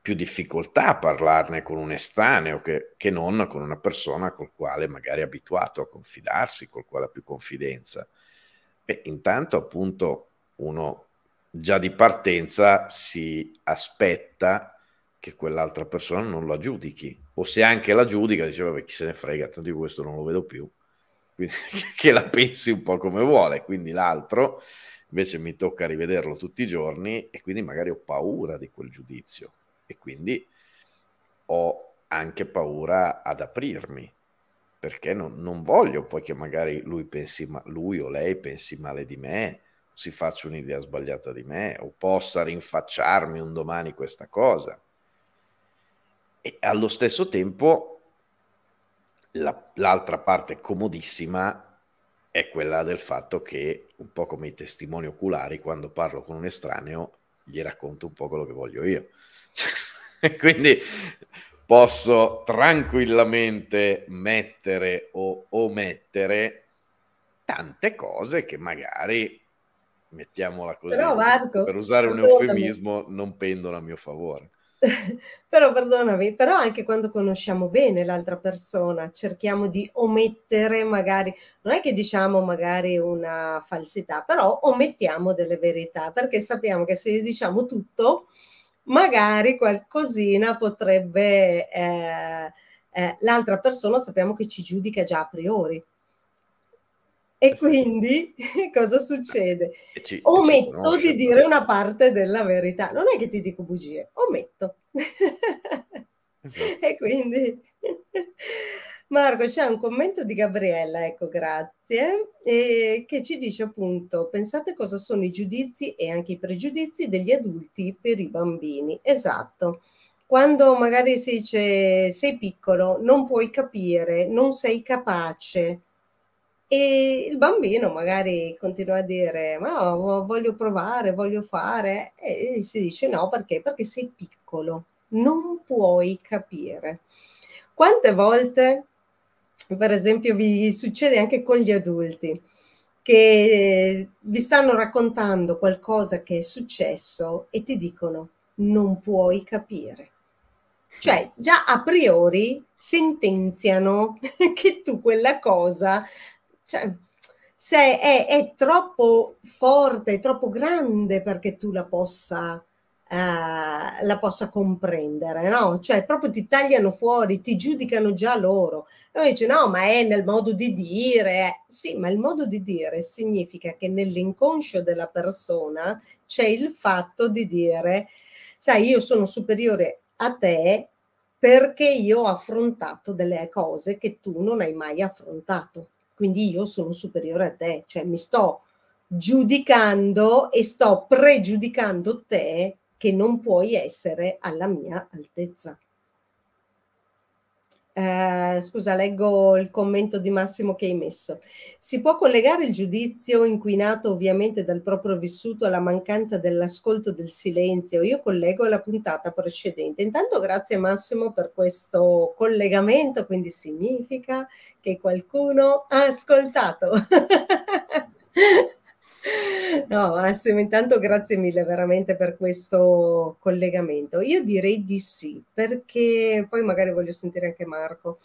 più difficoltà a parlarne con un estraneo che, che non con una persona col quale magari è abituato a confidarsi, col quale ha più confidenza. Beh, intanto appunto uno già di partenza si aspetta che quell'altra persona non la giudichi o se anche la giudica dice vabbè chi se ne frega tanto di questo non lo vedo più quindi, che la pensi un po' come vuole quindi l'altro invece mi tocca rivederlo tutti i giorni e quindi magari ho paura di quel giudizio e quindi ho anche paura ad aprirmi perché non, non voglio poi che magari lui, pensi, ma lui o lei pensi male di me si faccia un'idea sbagliata di me o possa rinfacciarmi un domani questa cosa e allo stesso tempo la, l'altra parte comodissima è quella del fatto che un po' come i testimoni oculari quando parlo con un estraneo gli racconto un po' quello che voglio io cioè, quindi posso tranquillamente mettere o omettere tante cose che magari mettiamola così Marco, per usare un eufemismo non pendono a mio favore
però perdonami, però anche quando conosciamo bene l'altra persona cerchiamo di omettere magari, non è che diciamo magari una falsità, però omettiamo delle verità perché sappiamo che se diciamo tutto magari qualcosina potrebbe, eh, eh, l'altra persona sappiamo che ci giudica già a priori. E quindi cosa succede? Ci,
ometto ci di
dire una parte della verità. Non è che ti dico bugie, ometto. Esatto. e quindi Marco c'è un commento di Gabriella, ecco grazie, eh, che ci dice appunto pensate cosa sono i giudizi e anche i pregiudizi degli adulti per i bambini. Esatto. Quando magari si dice sei piccolo, non puoi capire, non sei capace, e il bambino magari continua a dire: Ma voglio provare, voglio fare, e si dice no perché? Perché sei piccolo, non puoi capire. Quante volte, per esempio, vi succede anche con gli adulti che vi stanno raccontando qualcosa che è successo e ti dicono non puoi capire. Cioè, già a priori sentenziano che tu quella cosa cioè, se è, è, troppo forte, è troppo grande perché tu la possa, eh, la possa comprendere, no? Cioè, proprio ti tagliano fuori, ti giudicano già loro. E uno dice, no, ma è nel modo di dire. Sì, ma il modo di dire significa che nell'inconscio della persona c'è il fatto di dire, sai, io sono superiore a te perché io ho affrontato delle cose che tu non hai mai affrontato quindi io sono superiore a te, cioè mi sto giudicando e sto pregiudicando te che non puoi essere alla mia altezza. Eh, scusa, leggo il commento di Massimo che hai messo. Si può collegare il giudizio inquinato ovviamente dal proprio vissuto alla mancanza dell'ascolto del silenzio? Io collego la puntata precedente. Intanto grazie Massimo per questo collegamento, quindi significa che qualcuno ha ascoltato. No, Massimo, intanto grazie mille veramente per questo collegamento. Io direi di sì, perché poi magari voglio sentire anche Marco.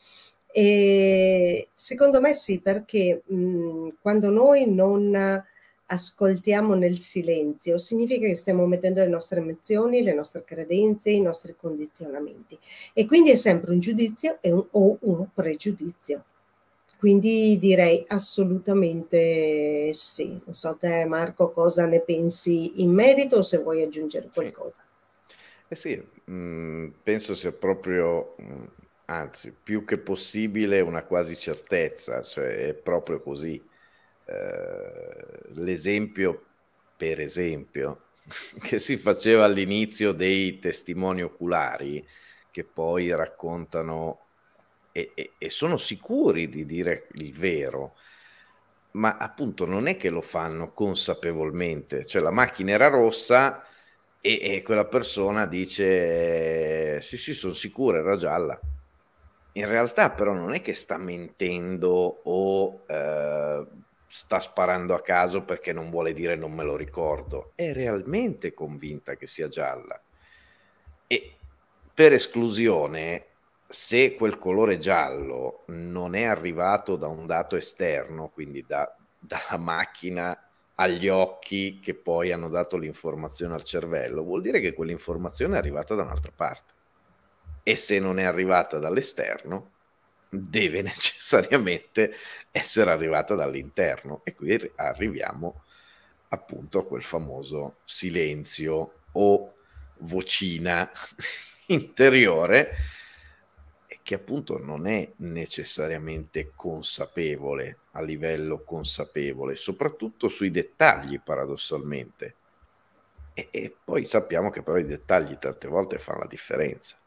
E secondo me sì, perché mh, mm, quando noi non ascoltiamo nel silenzio, significa che stiamo mettendo le nostre emozioni, le nostre credenze, i nostri condizionamenti. E quindi è sempre un giudizio un, o un pregiudizio. Quindi direi assolutamente sì. Non so te Marco cosa ne pensi in merito o se vuoi aggiungere qualcosa. Eh sì,
mm, penso sia proprio, mm, anzi, più che possibile una quasi certezza, cioè è proprio così. Eh, l'esempio, per esempio, che si faceva all'inizio dei testimoni oculari che poi raccontano e, e, e sono sicuri di dire il vero ma appunto non è che lo fanno consapevolmente, cioè la macchina era rossa e, e quella persona dice eh, sì sì sono sicura era gialla. In realtà però non è che sta mentendo o eh, sta sparando a caso perché non vuole dire non me lo ricordo, è realmente convinta che sia gialla. E per esclusione se quel colore giallo non è arrivato da un dato esterno, quindi da, dalla macchina agli occhi che poi hanno dato l'informazione al cervello, vuol dire che quell'informazione è arrivata da un'altra parte. E se non è arrivata dall'esterno, deve necessariamente essere arrivata dall'interno. E qui arriviamo appunto a quel famoso silenzio o vocina interiore che appunto non è necessariamente consapevole a livello consapevole, soprattutto sui dettagli paradossalmente. E, e poi sappiamo che però i dettagli tante volte fanno la differenza.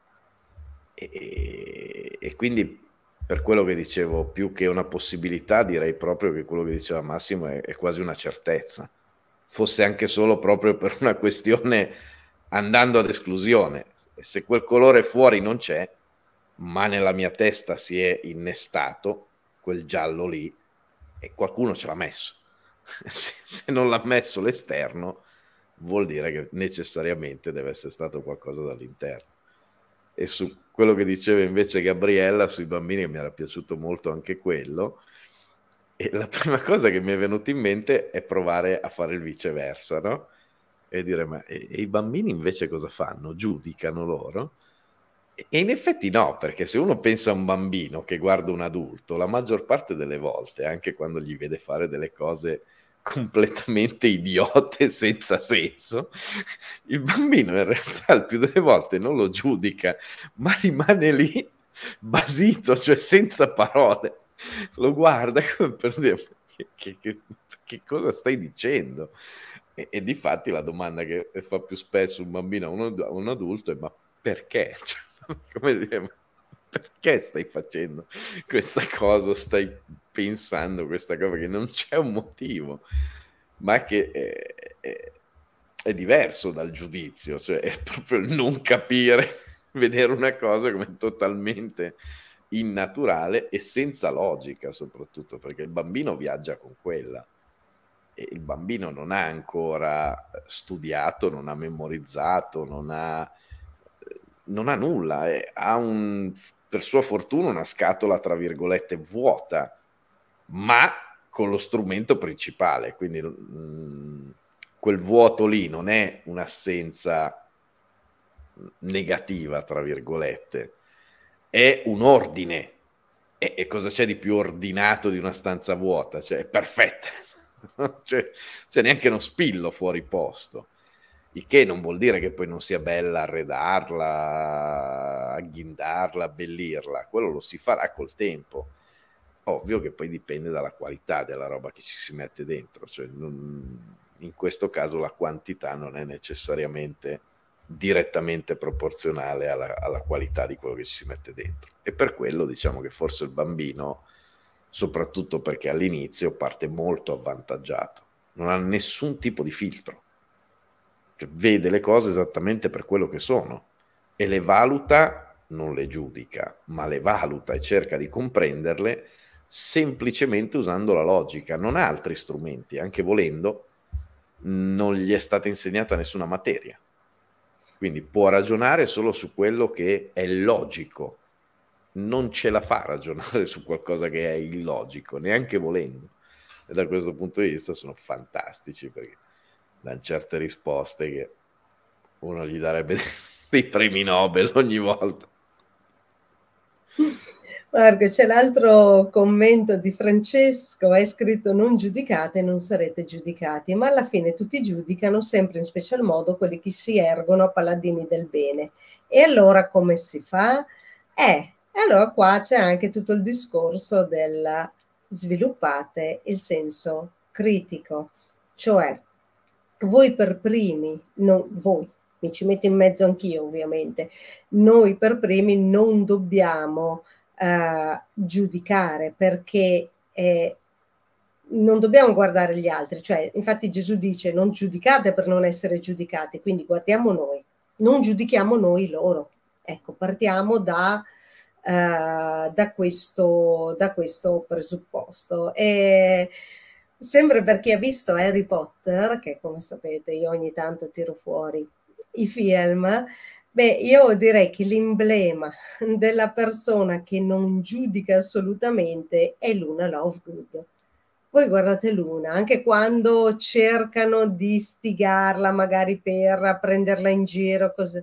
E, e, quindi per quello che dicevo, più che una possibilità, direi proprio che quello che diceva Massimo è, è quasi una certezza, fosse anche solo proprio per una questione andando ad esclusione. E se quel colore fuori non c'è, ma nella mia testa si è innestato quel giallo lì e qualcuno ce l'ha messo. se, se non l'ha messo l'esterno, vuol dire che necessariamente deve essere stato qualcosa dall'interno. E su quello che diceva invece Gabriella sui bambini, mi era piaciuto molto anche quello. E la prima cosa che mi è venuta in mente è provare a fare il viceversa, no? E dire, ma e, e i bambini invece cosa fanno? Giudicano loro? E in effetti no, perché se uno pensa a un bambino che guarda un adulto, la maggior parte delle volte, anche quando gli vede fare delle cose completamente idiote, senza senso, il bambino in realtà il più delle volte non lo giudica, ma rimane lì basito, cioè senza parole, lo guarda come per dire che, che, che, che cosa stai dicendo? E, e di fatti la domanda che fa più spesso un bambino a un, a un adulto è ma perché? Cioè, come dire, ma perché stai facendo questa cosa, stai pensando questa cosa, che non c'è un motivo, ma che è, è, è diverso dal giudizio, cioè è proprio il non capire, vedere una cosa come totalmente innaturale e senza logica soprattutto, perché il bambino viaggia con quella e il bambino non ha ancora studiato, non ha memorizzato, non ha non ha nulla, eh. ha un, per sua fortuna una scatola tra virgolette vuota, ma con lo strumento principale, quindi mh, mm, quel vuoto lì non è un'assenza negativa, tra virgolette, è un ordine. E, e cosa c'è di più ordinato di una stanza vuota? Cioè, è perfetta, non c'è, cioè, c'è neanche uno spillo fuori posto il che non vuol dire che poi non sia bella arredarla, agghindarla, abbellirla, quello lo si farà col tempo. Ovvio che poi dipende dalla qualità della roba che ci si mette dentro, cioè non, in questo caso la quantità non è necessariamente direttamente proporzionale alla, alla qualità di quello che ci si mette dentro. E per quello diciamo che forse il bambino, soprattutto perché all'inizio parte molto avvantaggiato, non ha nessun tipo di filtro cioè, vede le cose esattamente per quello che sono e le valuta, non le giudica, ma le valuta e cerca di comprenderle semplicemente usando la logica, non ha altri strumenti, anche volendo, non gli è stata insegnata nessuna materia. Quindi può ragionare solo su quello che è logico, non ce la fa ragionare su qualcosa che è illogico, neanche volendo. E da questo punto di vista sono fantastici perché danno certe risposte che uno gli darebbe dei premi Nobel ogni volta.
Marco, c'è l'altro commento di Francesco, hai scritto non giudicate, non sarete giudicati, ma alla fine tutti giudicano, sempre in special modo quelli che si ergono a paladini del bene. E allora come si fa? Eh, allora qua c'è anche tutto il discorso del sviluppate il senso critico, cioè voi per primi, non, voi, mi ci metto in mezzo anch'io ovviamente, noi per primi non dobbiamo eh, giudicare perché eh, non dobbiamo guardare gli altri, cioè infatti Gesù dice non giudicate per non essere giudicati, quindi guardiamo noi, non giudichiamo noi loro. Ecco, partiamo da, eh, da, questo, da questo presupposto. E, sempre per chi ha visto Harry Potter, che come sapete io ogni tanto tiro fuori i film, beh, io direi che l'emblema della persona che non giudica assolutamente è Luna Lovegood. Voi guardate Luna, anche quando cercano di stigarla magari per prenderla in giro, così,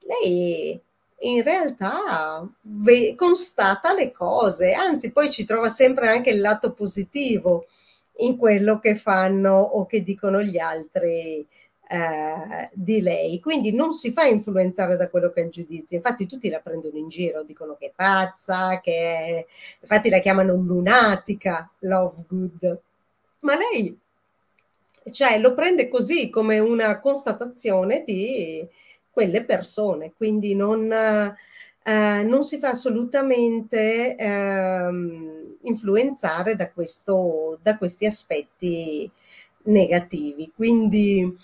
lei in realtà ve- constata le cose, anzi poi ci trova sempre anche il lato positivo in quello che fanno o che dicono gli altri eh, di lei. Quindi non si fa influenzare da quello che è il giudizio. Infatti tutti la prendono in giro, dicono che è pazza, che è... infatti la chiamano lunatica, Lovegood. Ma lei cioè, lo prende così come una constatazione di quelle persone, quindi non, eh, non si fa assolutamente... Ehm, influenzare da, questo, da questi aspetti negativi. Quindi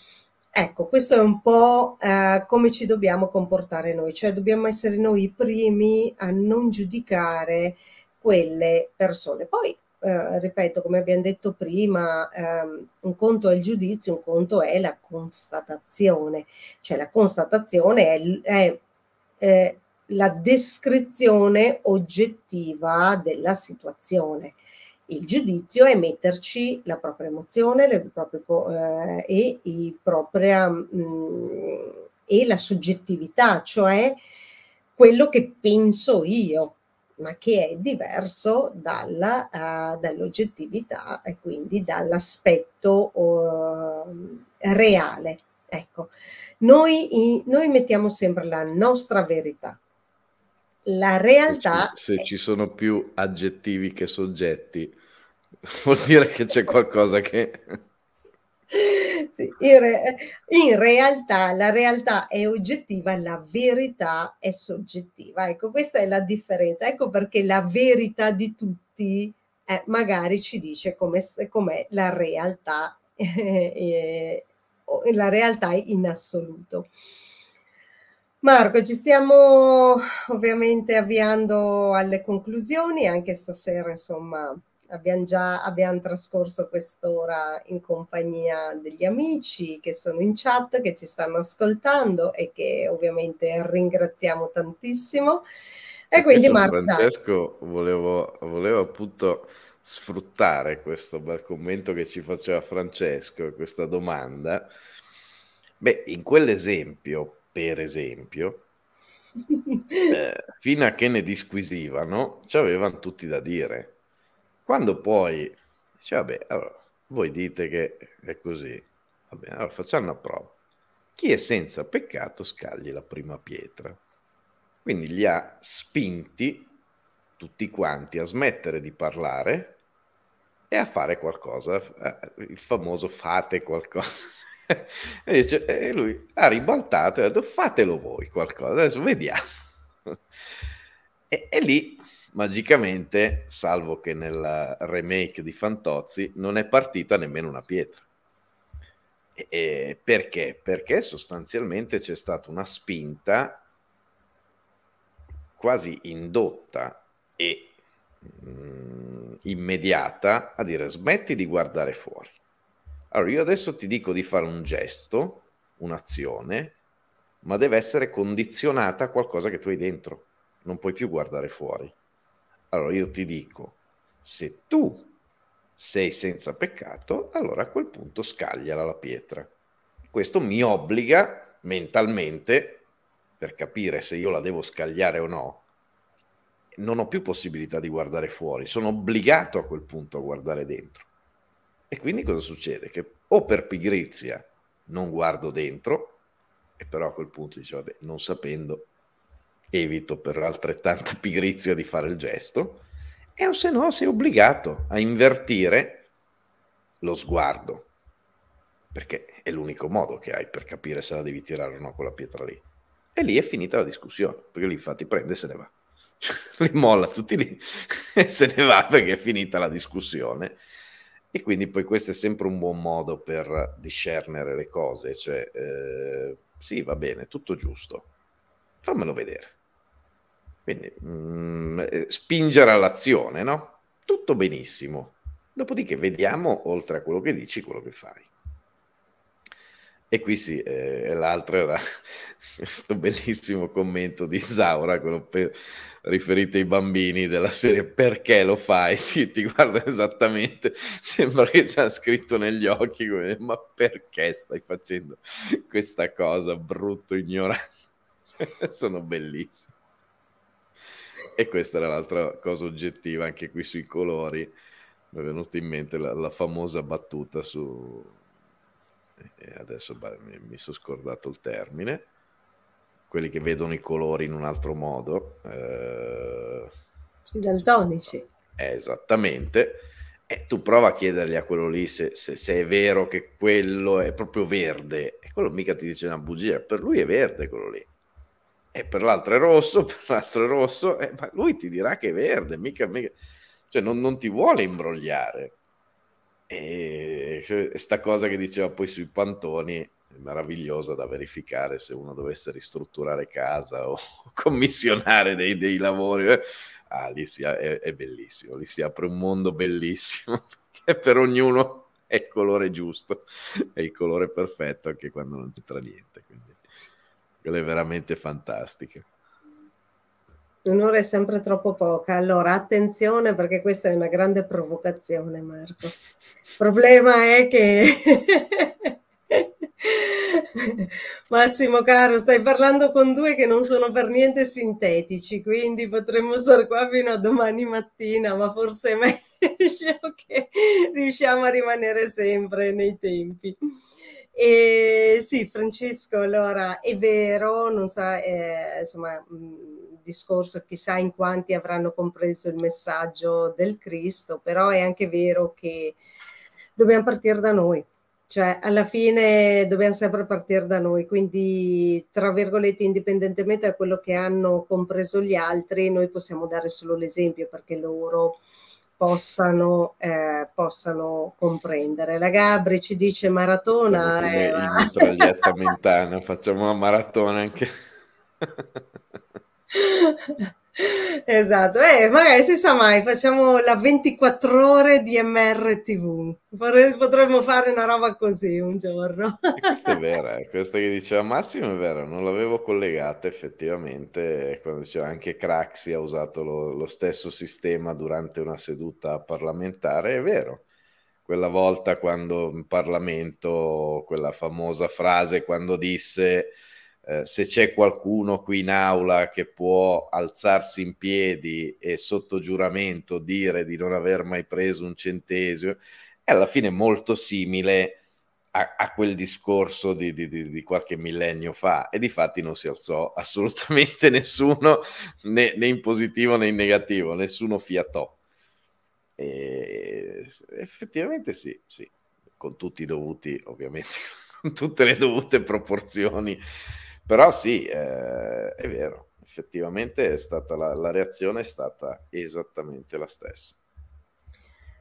ecco, questo è un po' eh, come ci dobbiamo comportare noi, cioè dobbiamo essere noi i primi a non giudicare quelle persone. Poi, eh, ripeto, come abbiamo detto prima, ehm, un conto è il giudizio, un conto è la constatazione, cioè la constatazione è, è eh, la descrizione oggettiva della situazione. Il giudizio è metterci la propria emozione le proprie, eh, e, i propria, mh, mm, e la soggettività, cioè quello che penso io, ma che è diverso dalla, uh, dall'oggettività e quindi dall'aspetto uh, reale. Ecco, noi, noi mettiamo sempre la nostra verità, la realtà... Se, ci,
se è... ci sono più aggettivi che soggetti, vuol dire che c'è qualcosa che...
Sì, in, re- in, realtà la realtà è oggettiva, la verità è soggettiva. Ecco, questa è la differenza. Ecco perché la verità di tutti eh, magari ci dice come, com'è la realtà, eh, eh, la realtà in assoluto. Marco, ci stiamo ovviamente avviando alle conclusioni, anche stasera insomma abbiamo già abbiamo trascorso quest'ora in compagnia degli amici che sono in chat, che ci stanno ascoltando e che ovviamente ringraziamo tantissimo. E quindi Marco...
Francesco volevo, volevo appunto sfruttare questo bel commento che ci faceva Francesco, questa domanda. Beh, in quell'esempio per esempio, eh, fino a che ne disquisivano, ci avevano tutti da dire. Quando poi dice, vabbè, allora, voi dite che è così, vabbè, allora facciamo una prova. Chi è senza peccato scagli la prima pietra. Quindi li ha spinti tutti quanti a smettere di parlare e a fare qualcosa, eh, il famoso fate qualcosa. e, dice, e, eh, lui ha ribaltato e ha detto fatelo voi qualcosa, adesso vediamo. e, e lì magicamente, salvo che nel remake di Fantozzi, non è partita nemmeno una pietra. E perché? Perché sostanzialmente c'è stata una spinta quasi indotta e mh, mm, immediata a dire smetti di guardare fuori allora, io adesso ti dico di fare un gesto, un'azione, ma deve essere condizionata a qualcosa che tu hai dentro, non puoi più guardare fuori. Allora io ti dico, se tu sei senza peccato, allora a quel punto scagliala la pietra. Questo mi obbliga mentalmente, per capire se io la devo scagliare o no, non ho più possibilità di guardare fuori, sono obbligato a quel punto a guardare dentro. E quindi cosa succede? Che o per pigrizia non guardo dentro, e però a quel punto dice, vabbè, non sapendo, evito per altrettanta pigrizia di fare il gesto, e o se no sei obbligato a invertire lo sguardo, perché è l'unico modo che hai per capire se la devi tirare o no quella pietra lì. E lì è finita la discussione, perché lì infatti prende e se ne va. li molla tutti lì e se ne va perché è finita la discussione e quindi poi questo è sempre un buon modo per discernere le cose, cioè eh, sì, va bene, tutto giusto, fammelo vedere. Quindi mm, eh, spingere all'azione, no? Tutto benissimo. Dopodiché vediamo, oltre a quello che dici, quello che fai. E qui sì, eh, l'altro era questo bellissimo commento di Isaura, quello per, riferito ai bambini della serie perché lo fai? Sì, ti guarda esattamente, sembra che ci ha scritto negli occhi, come, ma perché stai facendo questa cosa, brutto ignorante? Sono bellissimi. E questa era l'altra cosa oggettiva, anche qui sui colori, mi è venuta in mente la, la famosa battuta su adesso mi, sono scordato il termine, quelli che vedono i colori in un altro modo. Eh...
I daltonici.
Eh, esattamente. E tu prova a chiedergli a quello lì se, se, se, è vero che quello è proprio verde. E quello mica ti dice una bugia, per lui è verde quello lì. E per l'altro è rosso, per l'altro è rosso, eh, ma lui ti dirà che è verde, mica... mica... Cioè non, non ti vuole imbrogliare e questa cosa che diceva poi sui pantoni è meravigliosa da verificare se uno dovesse ristrutturare casa o commissionare dei, dei lavori. Eh. Ah, lì si, è, è, bellissimo, lì si apre un mondo bellissimo che per ognuno è il colore giusto, è il colore perfetto anche quando non c'entra niente. Quindi, è veramente fantastica.
Un'ora è sempre troppo poca. Allora, attenzione perché questa è una grande provocazione, Marco. Il problema è che Massimo caro, stai parlando con due che non sono per niente sintetici, quindi potremmo stare qua fino a domani mattina, ma forse è meglio che riusciamo a rimanere sempre nei tempi. E sì, Francesco, allora è vero, non sa, eh, insomma, mh, mm, discorso chissà in quanti avranno compreso il messaggio del Cristo, però è anche vero che dobbiamo partire da noi, cioè alla fine dobbiamo sempre partire da noi, quindi tra virgolette indipendentemente da quello che hanno compreso gli altri, noi possiamo dare solo l'esempio perché loro possano, eh, possano comprendere. La Gabri ci dice maratona. Come eh, ma...
mentana, facciamo una maratona anche.
Esatto, eh, magari si sa mai, facciamo la 24 ore di MRTV, potremmo fare una roba così un giorno.
questa è vera, eh, questa che diceva Massimo è vera, non l'avevo collegata effettivamente, eh, quando diceva anche Craxi ha usato lo, lo stesso sistema durante una seduta parlamentare, è vero quella volta quando in Parlamento, quella famosa frase quando disse eh, se c'è qualcuno qui in aula che può alzarsi in piedi e sotto giuramento dire di non aver mai preso un centesimo, è alla fine molto simile a, a quel discorso di, di, di, di, qualche millennio fa e di fatti non si alzò assolutamente nessuno né, né in positivo né in negativo, nessuno fiatò. E effettivamente sì, sì, con tutti i dovuti, ovviamente, con tutte le dovute proporzioni però sì, eh, è vero, effettivamente è stata la, la, reazione è stata esattamente la stessa.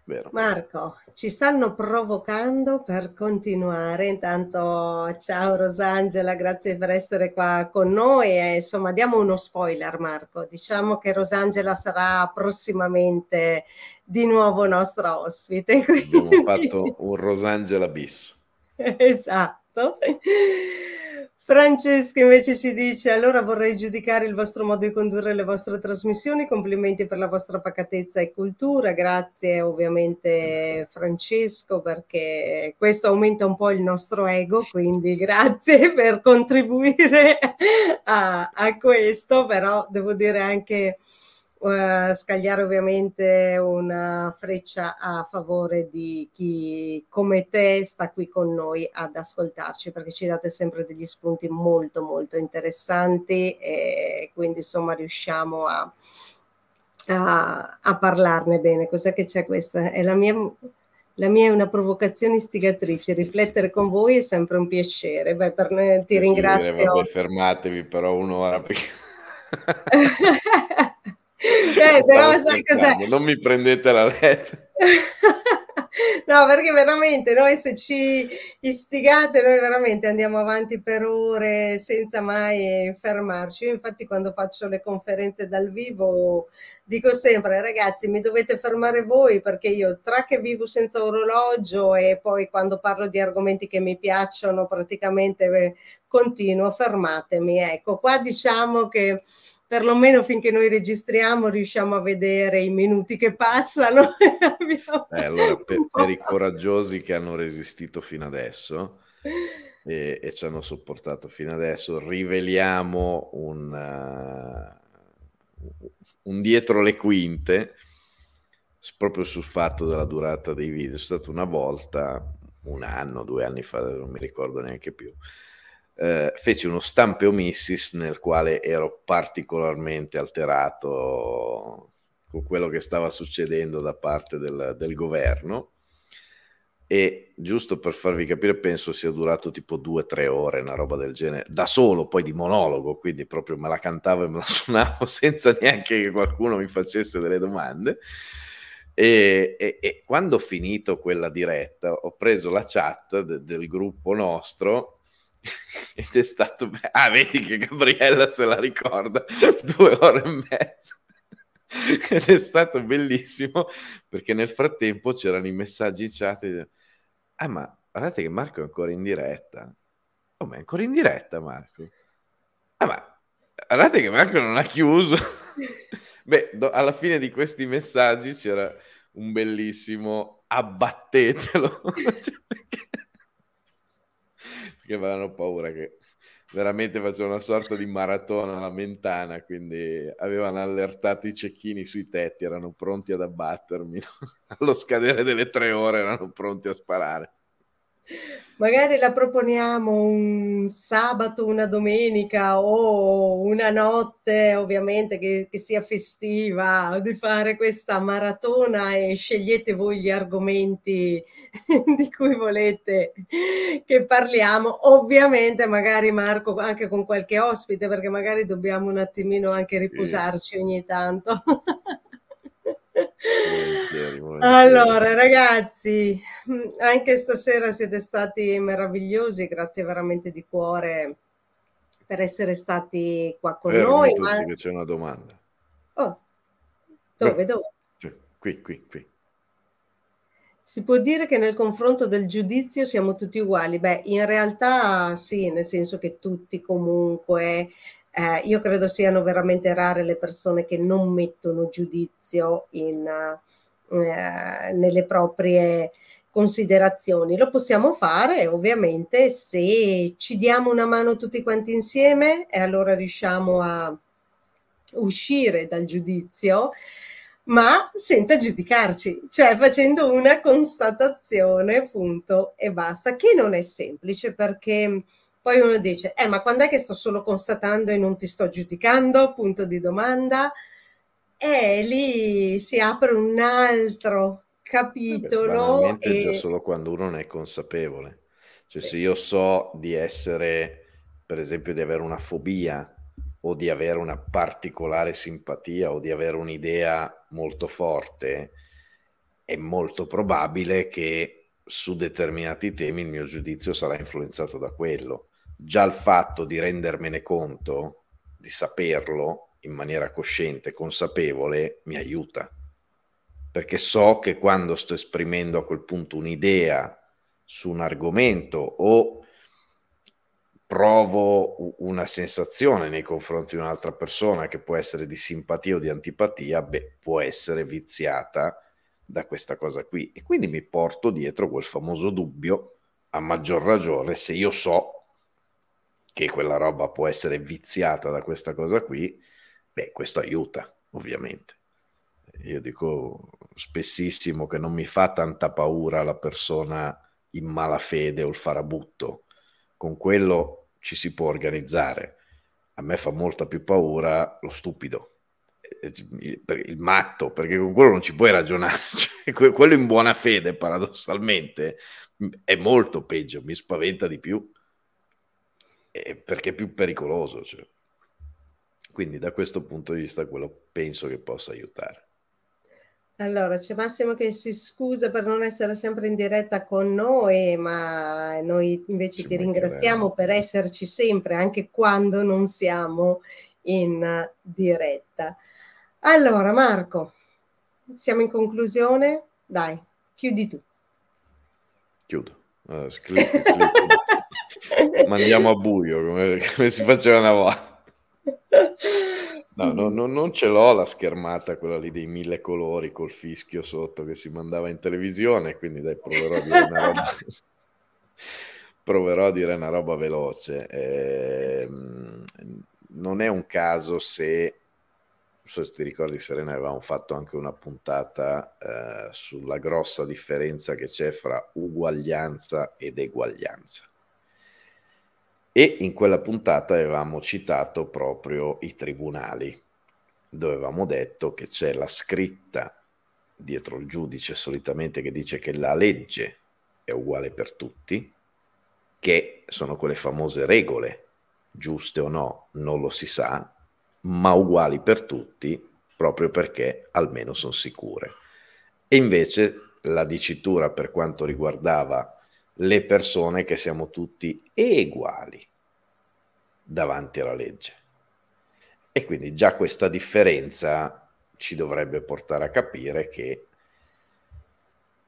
Vero.
Marco, ci stanno provocando per continuare. Intanto, ciao Rosangela, grazie per essere qua con noi. E, eh, insomma, diamo uno spoiler, Marco. Diciamo che Rosangela sarà prossimamente di nuovo nostra ospite. Quindi...
Abbiamo fatto un Rosangela bis.
esatto. Francesco invece ci dice: Allora vorrei giudicare il vostro modo di condurre le vostre trasmissioni. Complimenti per la vostra pacatezza e cultura. Grazie ovviamente Francesco, perché questo aumenta un po' il nostro ego. Quindi grazie per contribuire a, a questo. Però devo dire anche eh, scagliare ovviamente una freccia a favore di chi come te sta qui con noi ad ascoltarci perché ci date sempre degli spunti molto molto interessanti e quindi insomma riusciamo a, a, a parlarne bene. Cos'è che c'è questa? È la mia... La mia è una provocazione istigatrice, riflettere con voi è sempre un piacere. Beh, per noi, ti sì, ringrazio. Vabbè,
fermatevi però un'ora perché...
Eh, però sai cos'è?
Non mi prendete la lettera.
no, perché veramente noi se ci istigate, noi veramente andiamo avanti per ore senza mai fermarci. Io infatti quando faccio le conferenze dal vivo dico sempre ragazzi mi dovete fermare voi perché io tra che vivo senza orologio e poi quando parlo di argomenti che mi piacciono praticamente continuo, fermatemi. Ecco, qua diciamo che perlomeno finché noi registriamo riusciamo a vedere i minuti che passano.
eh, allora, per, per, i coraggiosi che hanno resistito fino adesso e, e ci hanno sopportato fino adesso, riveliamo un, uh, un dietro le quinte proprio sul fatto della durata dei video. È stata una volta, un anno, due anni fa, non mi ricordo neanche più eh, feci uno stampe missis nel quale ero particolarmente alterato con quello che stava succedendo da parte del, del governo e giusto per farvi capire penso sia durato tipo due o tre ore una roba del genere da solo poi di monologo quindi proprio me la cantavo e me la suonavo senza neanche che qualcuno mi facesse delle domande e, e, e quando ho finito quella diretta ho preso la chat de, del gruppo nostro ed è stato bello. Ah, vedi che Gabriella se la ricorda, due ore e mezza. ed è stato bellissimo perché nel frattempo c'erano i messaggi in chat. Ah, ma guardate che Marco è ancora in diretta. Oh, ma è ancora in diretta Marco. Ah, ma guardate che Marco non ha chiuso. Beh, do- alla fine di questi messaggi c'era un bellissimo abbattetelo. Cioè, che avevano paura che veramente faceva una sorta di maratona alla lamentana, quindi avevano allertato i cecchini sui tetti, erano pronti ad abbattermi. Allo scadere delle tre ore erano pronti a sparare.
Magari la proponiamo un sabato, una domenica o una notte, ovviamente che, che, sia festiva, di fare questa maratona e scegliete voi gli argomenti di cui volete che parliamo. Ovviamente magari Marco anche con qualche ospite, perché magari dobbiamo un attimino anche riposarci ogni tanto. Eh, allora, ragazzi, mm, anche stasera siete stati meravigliosi, grazie veramente di cuore per essere stati qua con Fermi noi. Tutti, ma... che
c'è una domanda. Oh, dove, dove? Cioè, qui, qui, qui.
Si può dire che nel confronto del giudizio siamo tutti uguali? Beh, in realtà sì, nel senso che tutti comunque, eh, io credo siano veramente rare le persone che non mettono giudizio in, uh, eh, nelle proprie considerazioni. Lo possiamo fare ovviamente se ci diamo una mano tutti quanti insieme e allora riusciamo a uscire dal giudizio ma senza giudicarci, cioè facendo una constatazione, punto e basta, che non è semplice perché poi uno dice, eh ma quando è che sto solo constatando e non ti sto giudicando, punto di domanda, e lì si apre un altro capitolo. Vabbè, e... già solo
quando uno ne è consapevole. Cioè, sì. se io so di essere, per esempio, di avere una fobia o di avere una particolare simpatia o di avere un'idea molto forte, è molto probabile che su determinati temi il mio giudizio sarà influenzato da quello. Già il fatto di rendermene conto, di saperlo, in maniera cosciente, consapevole, mi aiuta. Perché so che quando sto esprimendo a quel punto un'idea su un argomento o provo una sensazione nei confronti di un'altra persona che può essere di simpatia o di antipatia, beh, può essere viziata da questa cosa qui. E quindi mi porto dietro quel famoso dubbio, a maggior ragione, se io so che quella roba può essere viziata da questa cosa qui, Beh, questo aiuta, ovviamente. Io dico spessissimo che non mi fa tanta paura la persona in malafede o il farabutto, con quello ci si può organizzare. A me fa molta più paura lo stupido, eh, il, matto, perché con quello non ci puoi ragionare. Cioè, quello in buona fede, paradossalmente, è molto peggio, mi spaventa di più, perché è più pericoloso. Cioè. Quindi da questo punto di vista quello penso che
possa aiutare. Allora, c'è Massimo che si scusa per non essere sempre in diretta con noi, ma noi invece ci ti ringraziamo per esserci sempre, anche quando non siamo in diretta. Allora, Marco, siamo in conclusione? Dai, chiudi tu.
Chiudo. Allora, scritto,
scritto. Mandiamo a
buio, come, come si faceva una volta. No, no, no, non ce l'ho la schermata, quella lì dei mille colori col fischio sotto che si mandava in televisione, quindi dai, proverò a dire una roba, proverò a dire una roba veloce. Eh, non è un caso se, so se ti ricordi Serena, avevamo fatto anche una puntata eh, sulla grossa differenza che c'è fra uguaglianza ed eguaglianza e in quella puntata avevamo citato proprio i tribunali, dove avevamo detto che c'è la scritta dietro il giudice solitamente che dice che la legge è uguale per tutti, che sono quelle famose regole, giuste o no, non lo si sa, ma uguali per tutti proprio perché almeno sono sicure. E invece la dicitura per quanto riguardava le persone che siamo tutti uguali davanti alla legge. E quindi già questa differenza ci dovrebbe portare a capire che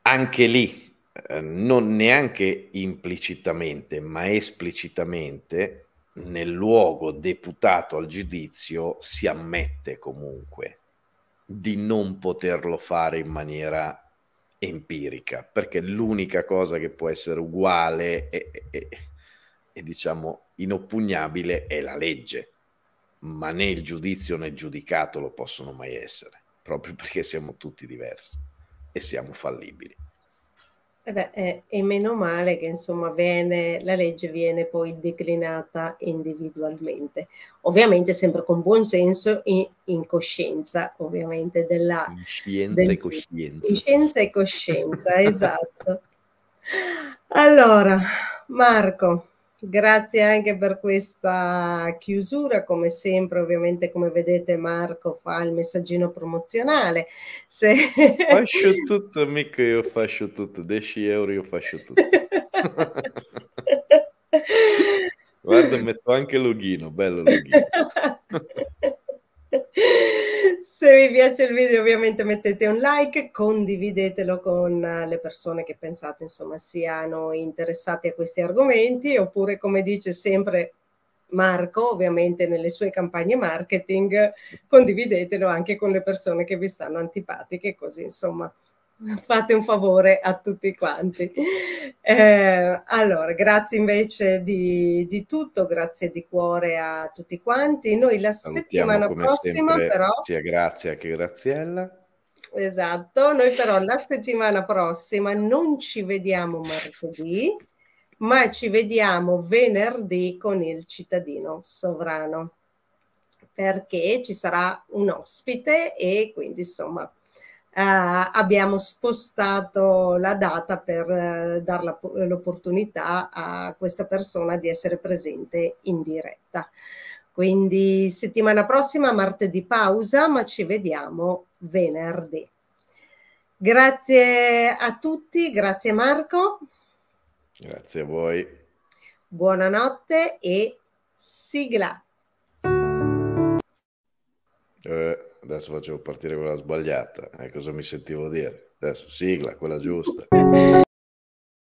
anche lì, eh, non neanche implicitamente, ma esplicitamente, nel luogo deputato al giudizio si ammette comunque di non poterlo fare in maniera empirica, perché l'unica cosa che può essere uguale e, e, e diciamo inoppugnabile è la legge, ma né il giudizio né il giudicato lo possono mai essere, proprio perché siamo tutti diversi e siamo fallibili.
Eh eh, e meno male che insomma viene, la legge viene poi declinata individualmente, ovviamente sempre con buon senso in, in coscienza, ovviamente della... In scienza del, e
coscienza.
scienza e coscienza, esatto. Allora, Marco, Grazie anche per questa chiusura, come sempre ovviamente come vedete Marco fa il messaggino promozionale. Se... Faccio
tutto, mica io faccio tutto, 10 euro io faccio tutto. Guarda, metto anche il bello loghino.
Se vi piace il video ovviamente mettete un like, condividetelo con eh, le persone che pensate insomma siano interessate a questi argomenti oppure come dice sempre Marco ovviamente nelle sue campagne marketing condividetelo anche con le persone che vi stanno antipatiche così insomma fate un favore a tutti quanti. Eh, allora, grazie invece di, di, tutto, grazie di cuore a tutti quanti. Noi la Salutiamo settimana prossima sempre, però... Sia
Grazia che Graziella.
Esatto, noi però la settimana prossima non ci vediamo martedì, ma ci vediamo venerdì con il cittadino sovrano perché ci sarà un ospite e quindi insomma eh, abbiamo spostato la data per eh, dare l'opportunità a questa persona di essere presente in diretta. Quindi settimana prossima, martedì pausa, ma ci vediamo venerdì. Grazie a tutti, grazie Marco.
Grazie a voi.
Buonanotte e sigla.
Eh, adesso facevo partire quella sbagliata, e eh, cosa mi sentivo dire? Adesso sigla, quella giusta.